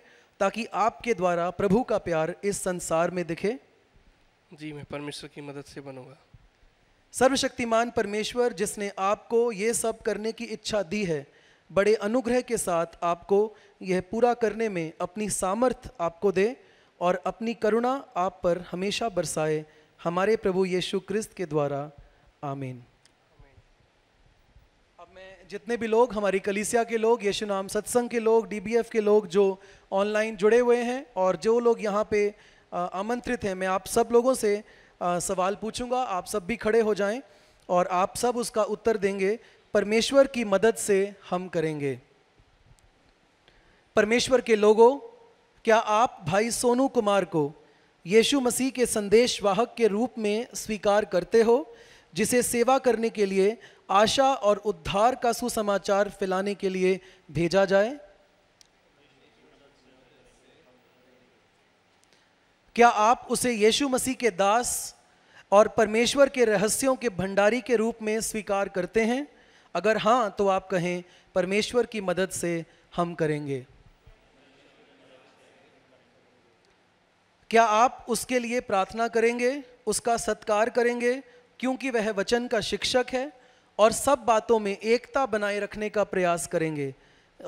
ताकि आपके द्वारा प्रभु का प्यार इस संसार में दिखे जी मैं परमेश्वर की मदद से बनूंगा सर्वशक्तिमान परमेश्वर जिसने आपको ये सब करने की इच्छा दी है बड़े अनुग्रह के साथ आपको यह पूरा करने में अपनी सामर्थ आपको दे और अपनी करुणा आप पर हमेशा बरसाए हमारे प्रभु यीशु क्रिस्त के द्वारा आमीन अब मैं जितने भी लोग हमारी कलीसिया के लोग यीशु नाम सत्संग के लोग डीबीएफ के लोग जो ऑनलाइन जुड़े हुए हैं और जो लोग यहाँ पे आमंत्रित हैं मैं आप सब लोगों से सवाल पूछूंगा आप सब भी खड़े हो जाएं और आप सब उसका उत्तर देंगे परमेश्वर की मदद से हम करेंगे परमेश्वर के लोगों क्या आप भाई सोनू कुमार को यीशु मसीह के संदेशवाहक के रूप में स्वीकार करते हो जिसे सेवा करने के लिए आशा और उद्धार का सुसमाचार फैलाने के लिए भेजा जाए क्या आप उसे यीशु मसीह के दास और परमेश्वर के रहस्यों के भंडारी के रूप में स्वीकार करते हैं अगर हाँ तो आप कहें परमेश्वर की मदद से हम करेंगे क्या आप उसके लिए प्रार्थना करेंगे उसका सत्कार करेंगे क्योंकि वह वचन का शिक्षक है और सब बातों में एकता बनाए रखने का प्रयास करेंगे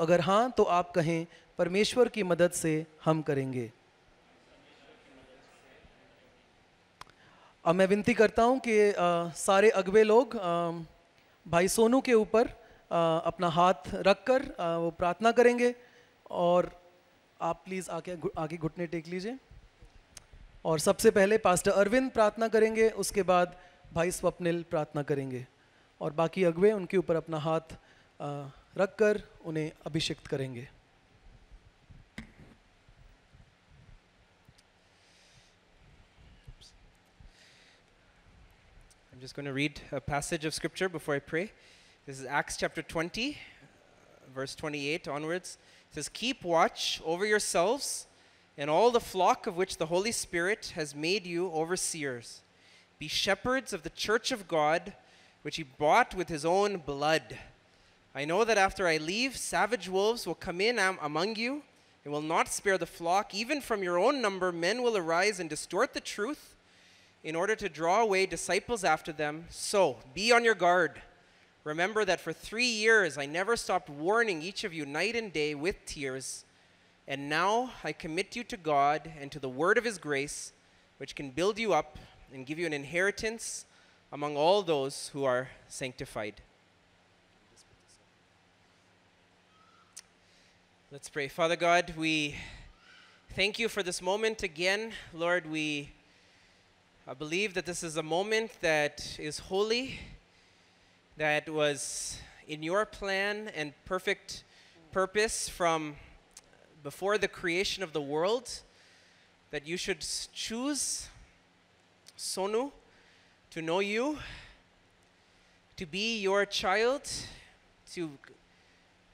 अगर हाँ तो आप कहें परमेश्वर की मदद से हम करेंगे अब मैं विनती करता हूं कि आ, सारे अगवे लोग आ, भाई सोनू के ऊपर अपना हाथ रख कर वो प्रार्थना करेंगे और आप प्लीज़ आके आगे घुटने टेक लीजिए और सबसे पहले पास्टर अरविंद प्रार्थना करेंगे उसके बाद भाई स्वप्निल प्रार्थना करेंगे और बाकी अगवे उनके ऊपर अपना हाथ रख कर उन्हें अभिषिक्त करेंगे just going to read a passage of scripture before I pray. This is Acts chapter 20, verse 28 onwards. It says, Keep watch over yourselves and all the flock of which the Holy Spirit has made you overseers. Be shepherds of the church of God, which he bought with his own blood. I know that after I leave, savage wolves will come in am- among you and will not spare the flock. Even from your own number, men will arise and distort the truth in order to draw away disciples after them. So be on your guard. Remember that for three years I never stopped warning each of you night and day with tears. And now I commit you to God and to the word of his grace, which can build you up and give you an inheritance among all those who are sanctified. Let's pray. Father God, we thank you for this moment again. Lord, we I believe that this is a moment that is holy, that was in your plan and perfect purpose from before the creation of the world, that you should choose Sonu to know you, to be your child, to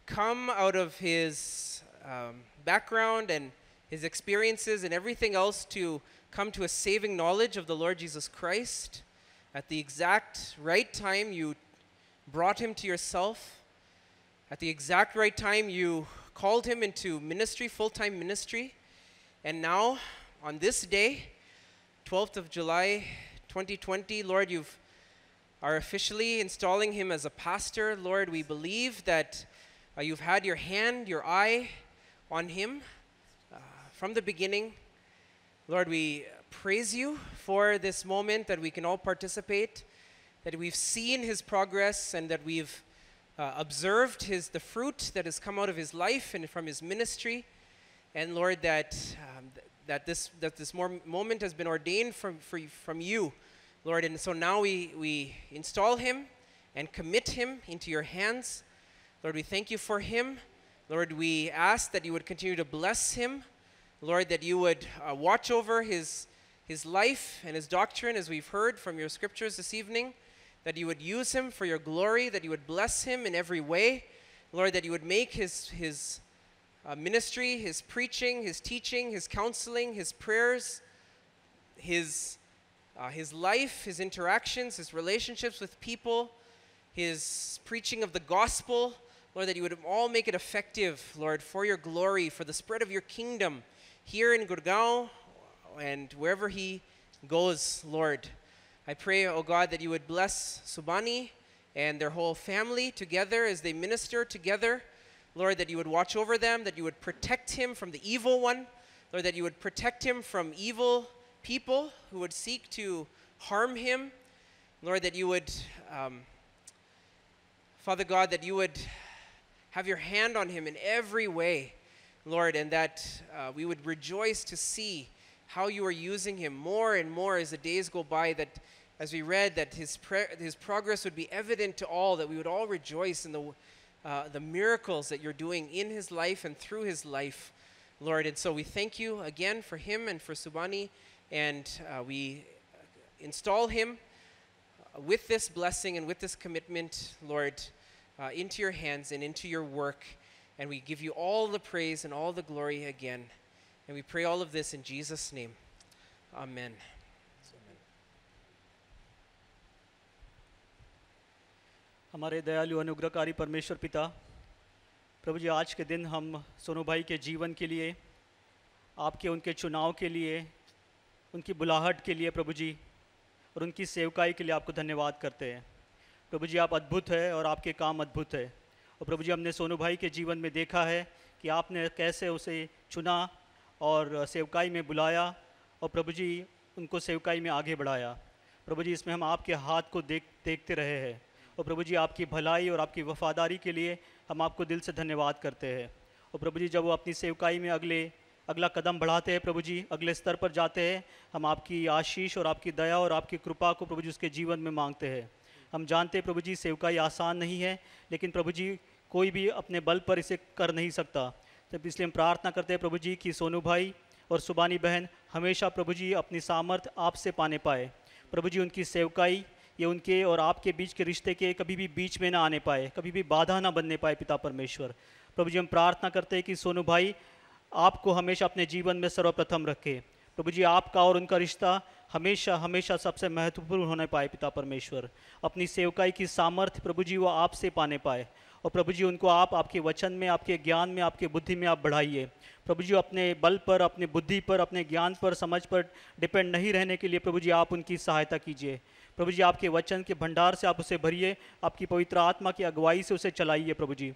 come out of his um, background and his experiences and everything else to come to a saving knowledge of the Lord Jesus Christ. At the exact right time, you brought him to yourself. At the exact right time, you called him into ministry, full time ministry. And now, on this day, 12th of July, 2020, Lord, you are officially installing him as a pastor. Lord, we believe that uh, you've had your hand, your eye on him uh, from the beginning. Lord, we praise you for this moment that we can all participate, that we've seen his progress and that we've uh, observed his, the fruit that has come out of his life and from his ministry. And Lord, that, um, that this, that this moment has been ordained from, for, from you, Lord. And so now we, we install him and commit him into your hands. Lord, we thank you for him. Lord, we ask that you would continue to bless him. Lord, that you would uh, watch over his, his life and his doctrine as we've heard from your scriptures this evening, that you would use him for your glory, that you would bless him in every way. Lord, that you would make his, his uh, ministry, his preaching, his teaching, his counseling, his prayers, his, uh, his life, his interactions, his relationships with people, his preaching of the gospel, Lord, that you would all make it effective, Lord, for your glory, for the spread of your kingdom here in Gurgaon and wherever he goes, Lord. I pray, O oh God, that you would bless Subani and their whole family together as they minister together. Lord, that you would watch over them, that you would protect him from the evil one. Lord, that you would protect him from evil people who would seek to harm him. Lord, that you would, um, Father God, that you would have your hand on him in every way. Lord, and that uh, we would rejoice to see how you are using him more and more as the days go by, that as we read, that his, his progress would be evident to all, that we would all rejoice in the, uh, the miracles that you're doing in his life and through his life, Lord. And so we thank you again for him and for Subani, and uh, we install him uh, with this blessing and with this commitment, Lord, uh, into your hands and into your work. And we give you all the praise and all the glory again. And we pray all of this in Jesus' name. Amen. हमारे दयालु अनुग्रहकारी परमेश्वर पिता प्रभु जी आज के दिन हम सोनू भाई के जीवन के लिए आपके उनके चुनाव के लिए उनकी बुलाहट के लिए प्रभु जी और उनकी सेवकाई के लिए आपको धन्यवाद करते हैं प्रभु जी आप अद्भुत है और आपके काम अद्भुत है और प्रभु जी हमने सोनू भाई के जीवन में देखा है कि आपने कैसे उसे चुना और सेवकाई में बुलाया और प्रभु जी उनको सेवकाई में आगे बढ़ाया प्रभु जी इसमें हम आपके हाथ को देख देखते रहे हैं और प्रभु जी आपकी भलाई और आपकी वफादारी के लिए हम आपको दिल से धन्यवाद करते हैं और प्रभु जी जब वो अपनी सेवकाई में अगले अगला कदम बढ़ाते हैं प्रभु जी अगले स्तर पर जाते हैं हम आपकी आशीष और आपकी दया और आपकी कृपा को प्रभु जी उसके जीवन में मांगते हैं हम जानते हैं प्रभु जी सेवकाई आसान नहीं है लेकिन प्रभु जी कोई भी अपने बल पर इसे कर नहीं सकता तब इसलिए हम प्रार्थना करते हैं प्रभु जी कि सोनू भाई और सुबानी बहन हमेशा प्रभु जी अपनी सामर्थ्य आपसे पाने पाए प्रभु जी उनकी सेवकाई ये उनके और आपके बीच के रिश्ते के कभी भी बीच में ना आने पाए कभी भी बाधा ना बनने पाए पिता परमेश्वर प्रभु जी हम प्रार्थना करते हैं कि सोनू भाई आपको हमेशा अपने जीवन में सर्वप्रथम रखे प्रभु जी आपका और उनका रिश्ता हमेशा हमेशा सबसे महत्वपूर्ण होने पाए पिता परमेश्वर अपनी सेवकाई की सामर्थ्य प्रभु जी वो आपसे पाने पाए और प्रभु जी उनको आप आपके वचन में आपके ज्ञान में आपके बुद्धि में आप बढ़ाइए प्रभु जी अपने बल पर अपने बुद्धि पर अपने ज्ञान पर समझ पर डिपेंड नहीं रहने के लिए प्रभु जी आप उनकी सहायता कीजिए प्रभु जी आपके वचन के भंडार से आप उसे भरिए आपकी पवित्र आत्मा की अगुवाई से उसे चलाइए प्रभु जी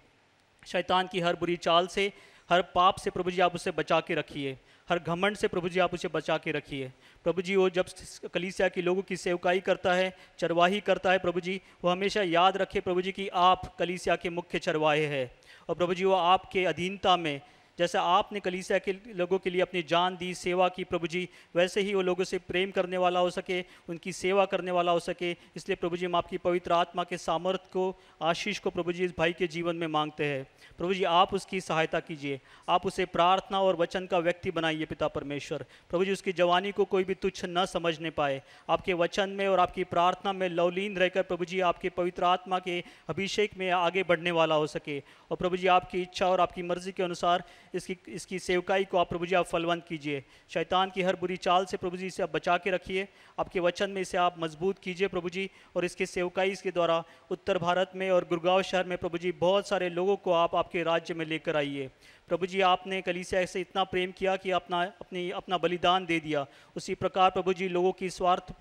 शैतान की हर बुरी चाल से हर पाप से प्रभु जी आप उसे बचा के रखिए हर घमंड से प्रभु जी आप उसे बचा के रखिए प्रभु जी वो जब कलीसिया के लोगों की सेवकाई करता है चरवाही करता है प्रभु जी वो हमेशा याद रखे प्रभु जी कि आप कलीसिया के मुख्य चरवाहे हैं और प्रभु जी वो आपके अधीनता में जैसे आपने कलीसिया के लोगों के लिए अपनी जान दी सेवा की प्रभु जी वैसे ही वो लोगों से प्रेम करने वाला हो सके उनकी सेवा करने वाला हो सके इसलिए प्रभु जी हम आपकी पवित्र आत्मा के सामर्थ्य को आशीष को प्रभु जी इस भाई के जीवन में मांगते हैं प्रभु जी आप उसकी सहायता कीजिए आप उसे प्रार्थना और वचन का व्यक्ति बनाइए पिता परमेश्वर प्रभु जी उसकी जवानी को कोई भी तुच्छ न समझने पाए आपके वचन में और आपकी प्रार्थना में लवलीन रहकर प्रभु जी आपके पवित्र आत्मा के अभिषेक में आगे बढ़ने वाला हो सके और प्रभु जी आपकी इच्छा और आपकी मर्जी के अनुसार इसकी इसकी सेवकाई को आप प्रभु जी आप फलवंत कीजिए शैतान की हर बुरी चाल से प्रभु जी इसे आप बचा के रखिए आपके वचन में इसे आप मजबूत कीजिए प्रभु जी और इसके सेवकाई इसके द्वारा उत्तर भारत में और गुरुगांव शहर में प्रभु जी बहुत सारे लोगों को आप आपके राज्य में लेकर आइए प्रभु जी आपने कलीसिया से इतना प्रेम किया कि अपना अपनी अपना बलिदान दे दिया उसी प्रकार प्रभु जी लोगों की स्वार्थ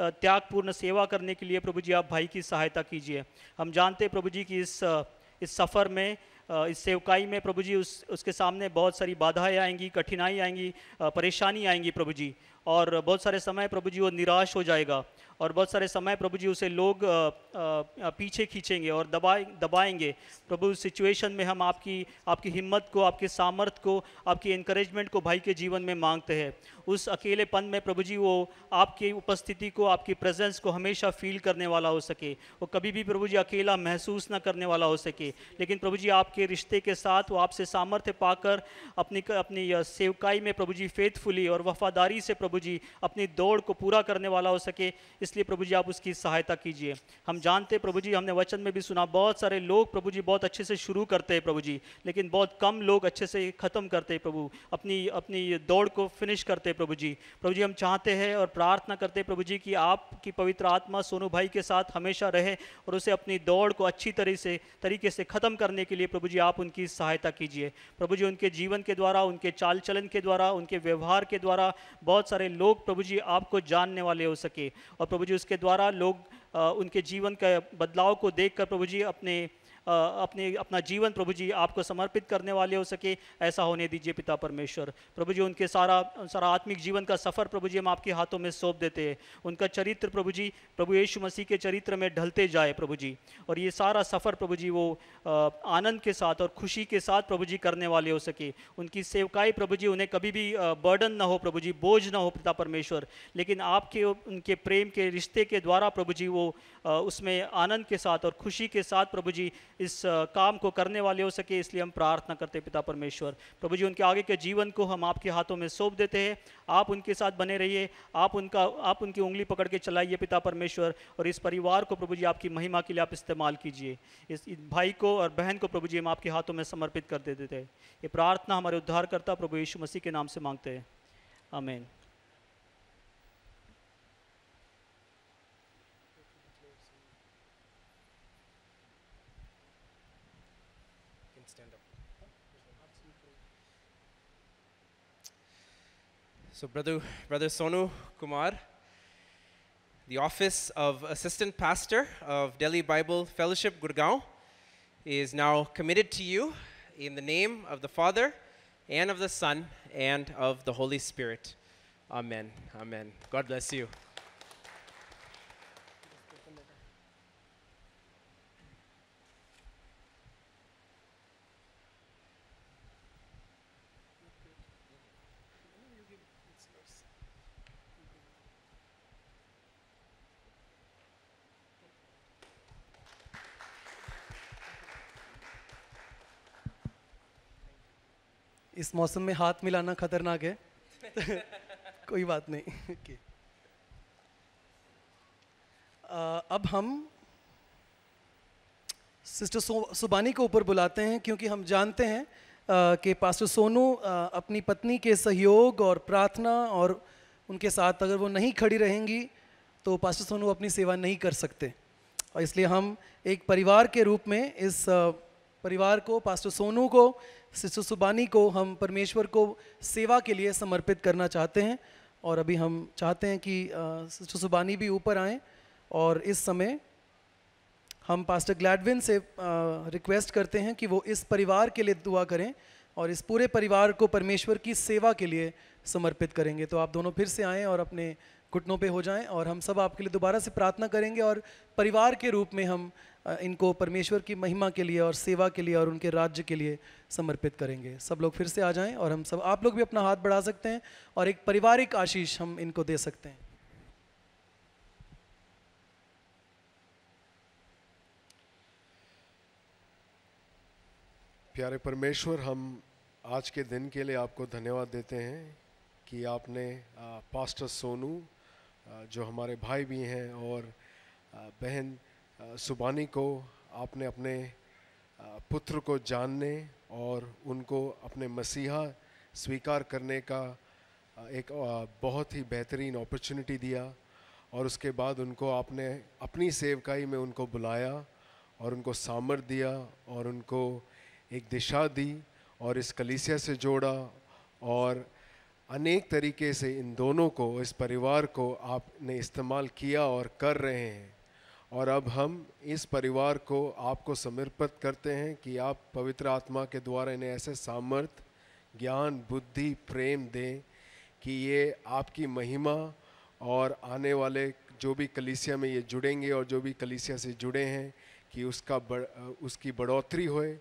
त्यागपूर्ण सेवा करने के लिए प्रभु जी आप भाई की सहायता कीजिए हम जानते प्रभु जी की इस इस सफ़र में इस सेवकाई में प्रभु जी उस उसके सामने बहुत सारी बाधाएं आएंगी कठिनाई आएंगी परेशानी आएंगी प्रभु जी और बहुत सारे समय प्रभु जी वो निराश हो जाएगा और बहुत सारे समय प्रभु जी उसे लोग पीछे खींचेंगे और दबाए दबाएंगे प्रभु सिचुएशन में हम आपकी आपकी हिम्मत को आपके सामर्थ्य को आपकी इनक्रेजमेंट को भाई के जीवन में मांगते हैं उस अकेलेपन में प्रभु जी वो आपकी उपस्थिति को आपकी प्रेजेंस को हमेशा फील करने वाला हो सके वो कभी भी प्रभु जी अकेला महसूस ना करने वाला हो सके लेकिन प्रभु जी आपके रिश्ते के साथ वो आपसे सामर्थ्य पाकर अपनी अपनी सेवकाई में प्रभु जी फेथफुली और वफादारी से प्रभु प्रभु जी अपनी दौड़ को पूरा करने वाला हो सके इसलिए प्रभु जी आप उसकी सहायता कीजिए हम जानते प्रभु जी हमने वचन में भी सुना बहुत सारे लोग प्रभु जी बहुत अच्छे से शुरू करते हैं प्रभु जी लेकिन बहुत कम लोग अच्छे से ख़त्म करते हैं प्रभु अपनी अपनी दौड़ को फिनिश करते हैं प्रभु जी प्रभु जी हम चाहते हैं और प्रार्थना करते हैं प्रभु जी कि आपकी पवित्र आत्मा सोनू भाई के साथ हमेशा रहे और उसे अपनी दौड़ को अच्छी तरह से तरीके से ख़त्म करने के लिए प्रभु जी आप उनकी सहायता कीजिए प्रभु जी उनके जीवन के द्वारा उनके चाल चलन के द्वारा उनके व्यवहार के द्वारा बहुत सारे सारे लोग प्रभु जी आपको जानने वाले हो सके और प्रभु जी उसके द्वारा लोग उनके जीवन के बदलाव को देखकर प्रभु जी अपने अपने अपना जीवन प्रभु जी आपको समर्पित करने वाले हो सके ऐसा होने दीजिए पिता परमेश्वर प्रभु जी उनके सारा सारा आत्मिक जीवन का सफ़र प्रभु जी हम आपके हाथों में सौंप देते हैं उनका चरित्र प्रभु जी प्रभु यीशु मसीह के चरित्र में ढलते जाए प्रभु जी और ये सारा सफ़र प्रभु जी वो आनंद के साथ और खुशी के साथ प्रभु जी करने वाले हो सके उनकी सेवकाई प्रभु जी उन्हें कभी भी बर्डन ना हो प्रभु जी बोझ ना हो पिता परमेश्वर लेकिन आपके उनके प्रेम के रिश्ते के द्वारा प्रभु जी वो उसमें आनंद के साथ और खुशी के साथ प्रभु जी इस काम को करने वाले हो सके इसलिए हम प्रार्थना करते पिता परमेश्वर प्रभु जी उनके आगे के जीवन को हम आपके हाथों में सौंप देते हैं आप उनके साथ बने रहिए आप उनका आप उनकी उंगली पकड़ के चलाइए पिता परमेश्वर और इस परिवार को प्रभु जी आपकी महिमा के लिए आप इस्तेमाल कीजिए इस भाई को और बहन को प्रभु जी हम आपके हाथों में समर्पित कर देते हैं ये प्रार्थना हमारे उद्धारकर्ता प्रभु यीशु मसीह के नाम से मांगते हैं amen So brother, brother Sonu Kumar, the office of assistant pastor of Delhi Bible Fellowship, Gurgaon, is now committed to you in the name of the Father and of the Son and of the Holy Spirit. Amen. Amen. God bless you. इस मौसम में हाथ मिलाना खतरनाक है कोई बात नहीं okay. अब हम सिस्टर सुबानी को ऊपर बुलाते हैं क्योंकि हम जानते हैं कि पास्टर सोनू अपनी पत्नी के सहयोग और प्रार्थना और उनके साथ अगर वो नहीं खड़ी रहेंगी तो पास्टर सोनू अपनी सेवा नहीं कर सकते और इसलिए हम एक परिवार के रूप में इस परिवार को पास्टर सोनू को सिसु सुबानी को हम परमेश्वर को सेवा के लिए समर्पित करना चाहते हैं और अभी हम चाहते हैं कि सिसु सुबानी भी ऊपर आएँ और इस समय हम पास्टर ग्लैडविन से रिक्वेस्ट करते हैं कि वो इस परिवार के लिए दुआ करें और इस पूरे परिवार को परमेश्वर की सेवा के लिए समर्पित करेंगे तो आप दोनों फिर से आएँ और अपने घुटनों पे हो जाएं और हम सब आपके लिए दोबारा से प्रार्थना करेंगे और परिवार के रूप में हम इनको परमेश्वर की महिमा के लिए और सेवा के लिए और उनके राज्य के लिए समर्पित करेंगे सब लोग फिर से आ जाएं और हम सब आप लोग भी अपना हाथ बढ़ा सकते हैं और एक पारिवारिक आशीष हम इनको दे सकते हैं प्यारे परमेश्वर हम आज के दिन के लिए आपको धन्यवाद देते हैं कि आपने पास्टर सोनू जो हमारे भाई भी हैं और बहन सुबानी को आपने अपने पुत्र को जानने और उनको अपने मसीहा स्वीकार करने का एक बहुत ही बेहतरीन अपॉर्चुनिटी दिया और उसके बाद उनको आपने अपनी सेवकाई में उनको बुलाया और उनको सामर दिया और उनको एक दिशा दी और इस कलीसिया से जोड़ा और अनेक तरीके से इन दोनों को इस परिवार को आपने इस्तेमाल किया और कर रहे हैं और अब हम इस परिवार को आपको समर्पित करते हैं कि आप पवित्र आत्मा के द्वारा इन्हें ऐसे सामर्थ ज्ञान बुद्धि प्रेम दें कि ये आपकी महिमा और आने वाले जो भी कलिसिया में ये जुड़ेंगे और जो भी कलिसिया से जुड़े हैं कि उसका बड़, उसकी बढ़ोतरी होए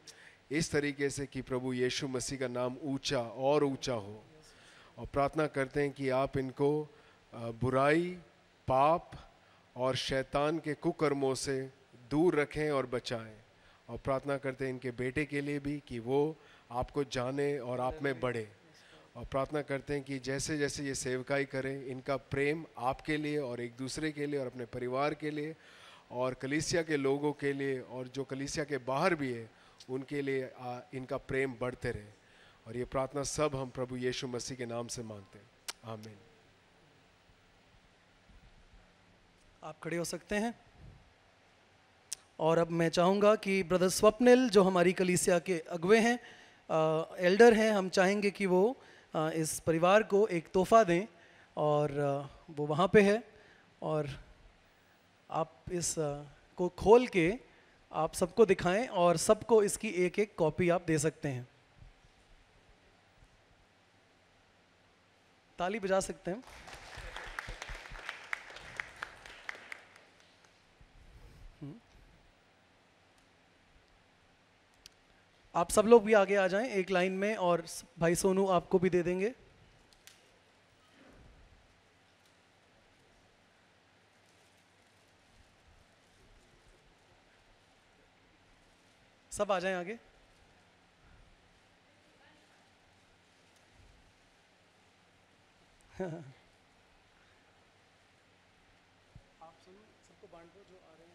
इस तरीके से कि प्रभु यीशु मसीह का नाम ऊंचा और ऊंचा हो और प्रार्थना करते हैं कि आप इनको बुराई पाप और शैतान के कुकर्मों से दूर रखें और बचाएं और प्रार्थना करते हैं इनके बेटे के लिए भी कि वो आपको जाने और आप में बढ़े और प्रार्थना करते हैं कि जैसे जैसे ये सेवकाई करें इनका प्रेम आपके लिए और एक दूसरे के लिए और अपने परिवार के लिए और कलिसिया के लोगों के लिए और जो कलिसिया के बाहर भी है उनके लिए इनका प्रेम बढ़ते रहे और ये प्रार्थना सब हम प्रभु यीशु मसीह के नाम से मांगते हैं आमीन आप खड़े हो सकते हैं और अब मैं चाहूँगा कि ब्रदर स्वप्निल जो हमारी कलीसिया के अगवे हैं एल्डर हैं हम चाहेंगे कि वो आ, इस परिवार को एक तोहफा दें और आ, वो वहाँ पे है और आप इस आ, को खोल के आप सबको दिखाएं और सबको इसकी एक एक कॉपी आप दे सकते हैं ताली बजा सकते हैं हम्म। आप सब लोग भी आगे आ जाएं एक लाइन में और भाई सोनू आपको भी दे देंगे सब आ जाएं आगे आप सुनो सबको बांट दो जो आ रहे हैं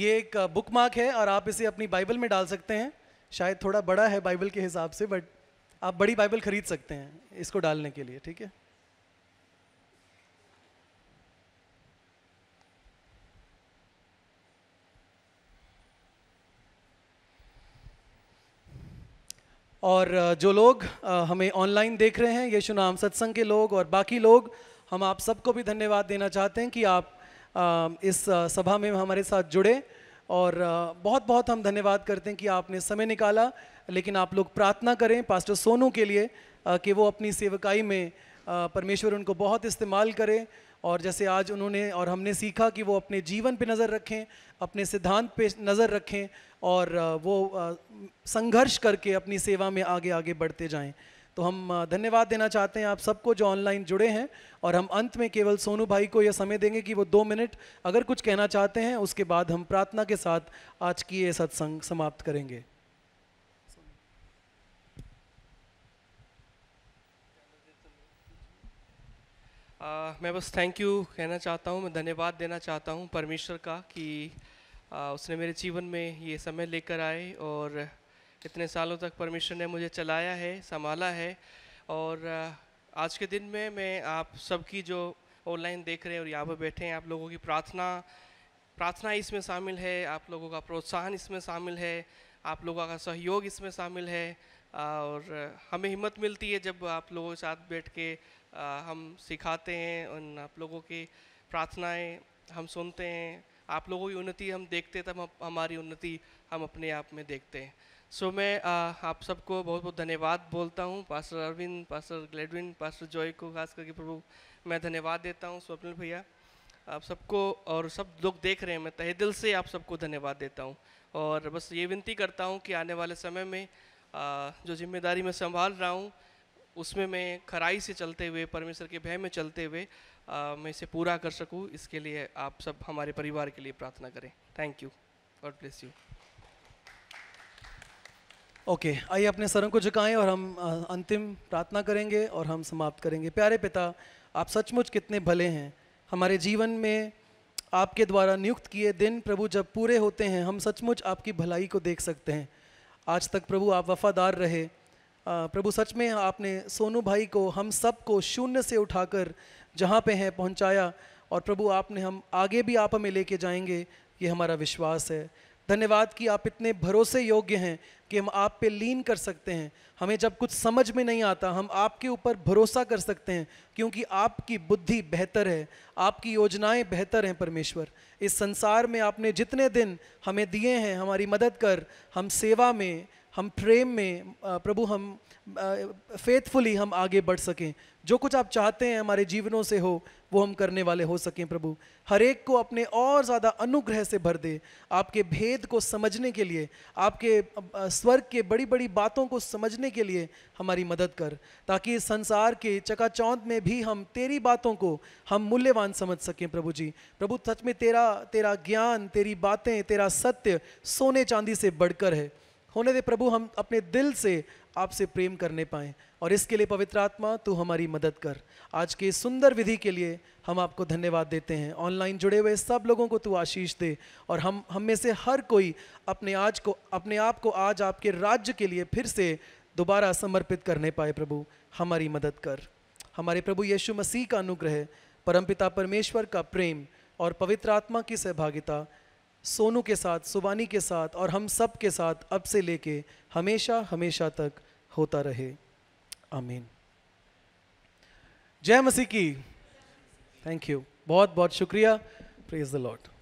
ये एक बुक uh, मार्क है और आप इसे अपनी बाइबल में डाल सकते हैं शायद थोड़ा बड़ा है बाइबल के हिसाब से बट आप बड़ी बाइबल खरीद सकते हैं इसको डालने के लिए ठीक है और जो लोग हमें ऑनलाइन देख रहे हैं यीशु नाम सत्संग के लोग और बाकी लोग हम आप सबको भी धन्यवाद देना चाहते हैं कि आप इस सभा में हमारे साथ जुड़े और बहुत बहुत हम धन्यवाद करते हैं कि आपने समय निकाला लेकिन आप लोग प्रार्थना करें पास्टर सोनू के लिए कि वो अपनी सेवकाई में परमेश्वर उनको बहुत इस्तेमाल करें और जैसे आज उन्होंने और हमने सीखा कि वो अपने जीवन पे नज़र रखें अपने सिद्धांत पे नज़र रखें और वो संघर्ष करके अपनी सेवा में आगे आगे बढ़ते जाएं तो हम धन्यवाद देना चाहते हैं आप सबको जो ऑनलाइन जुड़े हैं और हम अंत में केवल सोनू भाई को यह समय देंगे कि वो दो मिनट अगर कुछ कहना चाहते हैं उसके बाद हम प्रार्थना के साथ आज की ये सत्संग समाप्त करेंगे आ, मैं बस थैंक यू कहना चाहता हूँ मैं धन्यवाद देना चाहता हूँ परमेश्वर का कि आ, उसने मेरे जीवन में ये समय लेकर आए और इतने सालों तक परमेश्वर ने मुझे चलाया है संभाला है और आज के दिन में मैं आप सबकी जो ऑनलाइन देख रहे हैं और यहाँ पर बैठे हैं आप लोगों की प्रार्थना प्रार्थना इसमें शामिल है आप लोगों का प्रोत्साहन इसमें शामिल है आप लोगों का सहयोग इसमें शामिल है और हमें हिम्मत मिलती है जब आप लोगों के साथ बैठ के हम सिखाते हैं उन आप लोगों की प्रार्थनाएं हम सुनते हैं आप लोगों की उन्नति हम देखते तब हम हमारी उन्नति हम अपने आप में देखते हैं सो so, मैं आ, आप सबको बहुत बहुत धन्यवाद बोलता हूँ pastor Arvind pastor Gladwin pastor Joy को खास करके प्रभु मैं धन्यवाद देता हूँ स्वप्निल भैया आप सबको और सब लोग देख रहे हैं मैं तहे दिल से आप सबको धन्यवाद देता हूँ और बस ये विनती करता हूँ कि आने वाले समय में आ, जो जिम्मेदारी मैं संभाल रहा हूँ उसमें मैं खराई से चलते हुए परमेश्वर के भय में चलते हुए मैं इसे पूरा कर सकूँ इसके लिए आप सब हमारे परिवार के लिए प्रार्थना करें thank you God bless you okay आइए अपने सरों को झुकाएं और हम अंतिम प्रार्थना करेंगे और हम समाप्त करेंगे प्यारे पिता आप सचमुच कितने भले हैं हमारे जीवन में आपके द्वारा नियुक्त किए दिन प्रभु जब पूरे होते हैं हम सचमुच आपकी भलाई को देख सकते हैं आज तक प्रभु आप वफादार रहे प्रभु सच में आपने सोनू भाई को हम सब को शून्य से उठाकर जहाँ पे हैं पहुँचाया और प्रभु आपने हम आगे भी आप हमें लेके जाएंगे ये हमारा विश्वास है धन्यवाद कि आप इतने भरोसे योग्य हैं कि हम आप पे लीन कर सकते हैं हमें जब कुछ समझ में नहीं आता हम आपके ऊपर भरोसा कर सकते हैं क्योंकि आपकी बुद्धि बेहतर है आपकी योजनाएं बेहतर हैं परमेश्वर इस संसार में आपने जितने दिन हमें दिए हैं हमारी मदद कर हम सेवा में हम प्रेम में प्रभु हम फेथफुली हम आगे बढ़ सकें जो कुछ आप चाहते हैं हमारे जीवनों से हो वो हम करने वाले हो सकें प्रभु हर एक को अपने और ज़्यादा अनुग्रह से भर दे आपके भेद को समझने के लिए आपके स्वर्ग के बड़ी बड़ी बातों को समझने के लिए हमारी मदद कर ताकि इस संसार के चकाचौंध में भी हम तेरी बातों को हम मूल्यवान समझ सकें प्रभु जी प्रभु सच में तेरा तेरा ज्ञान तेरी बातें तेरा सत्य सोने चांदी से बढ़कर है होने दे प्रभु हम अपने दिल से आपसे प्रेम करने पाए और इसके लिए पवित्र आत्मा तू हमारी मदद कर आज के सुंदर विधि के लिए हम आपको धन्यवाद देते हैं ऑनलाइन जुड़े हुए सब लोगों को तू आशीष दे और हम हम में से हर कोई अपने आज को अपने आप को आज आपके राज्य के लिए फिर से दोबारा समर्पित करने पाए प्रभु हमारी मदद कर हमारे प्रभु यीशु मसीह का अनुग्रह परमपिता परमेश्वर का प्रेम और पवित्र आत्मा की सहभागिता सोनू के साथ सुबानी के साथ और हम सब के साथ अब से लेके हमेशा हमेशा तक होता रहे आमीन जय मसीह की थैंक यू बहुत बहुत शुक्रिया प्रेज द लॉर्ड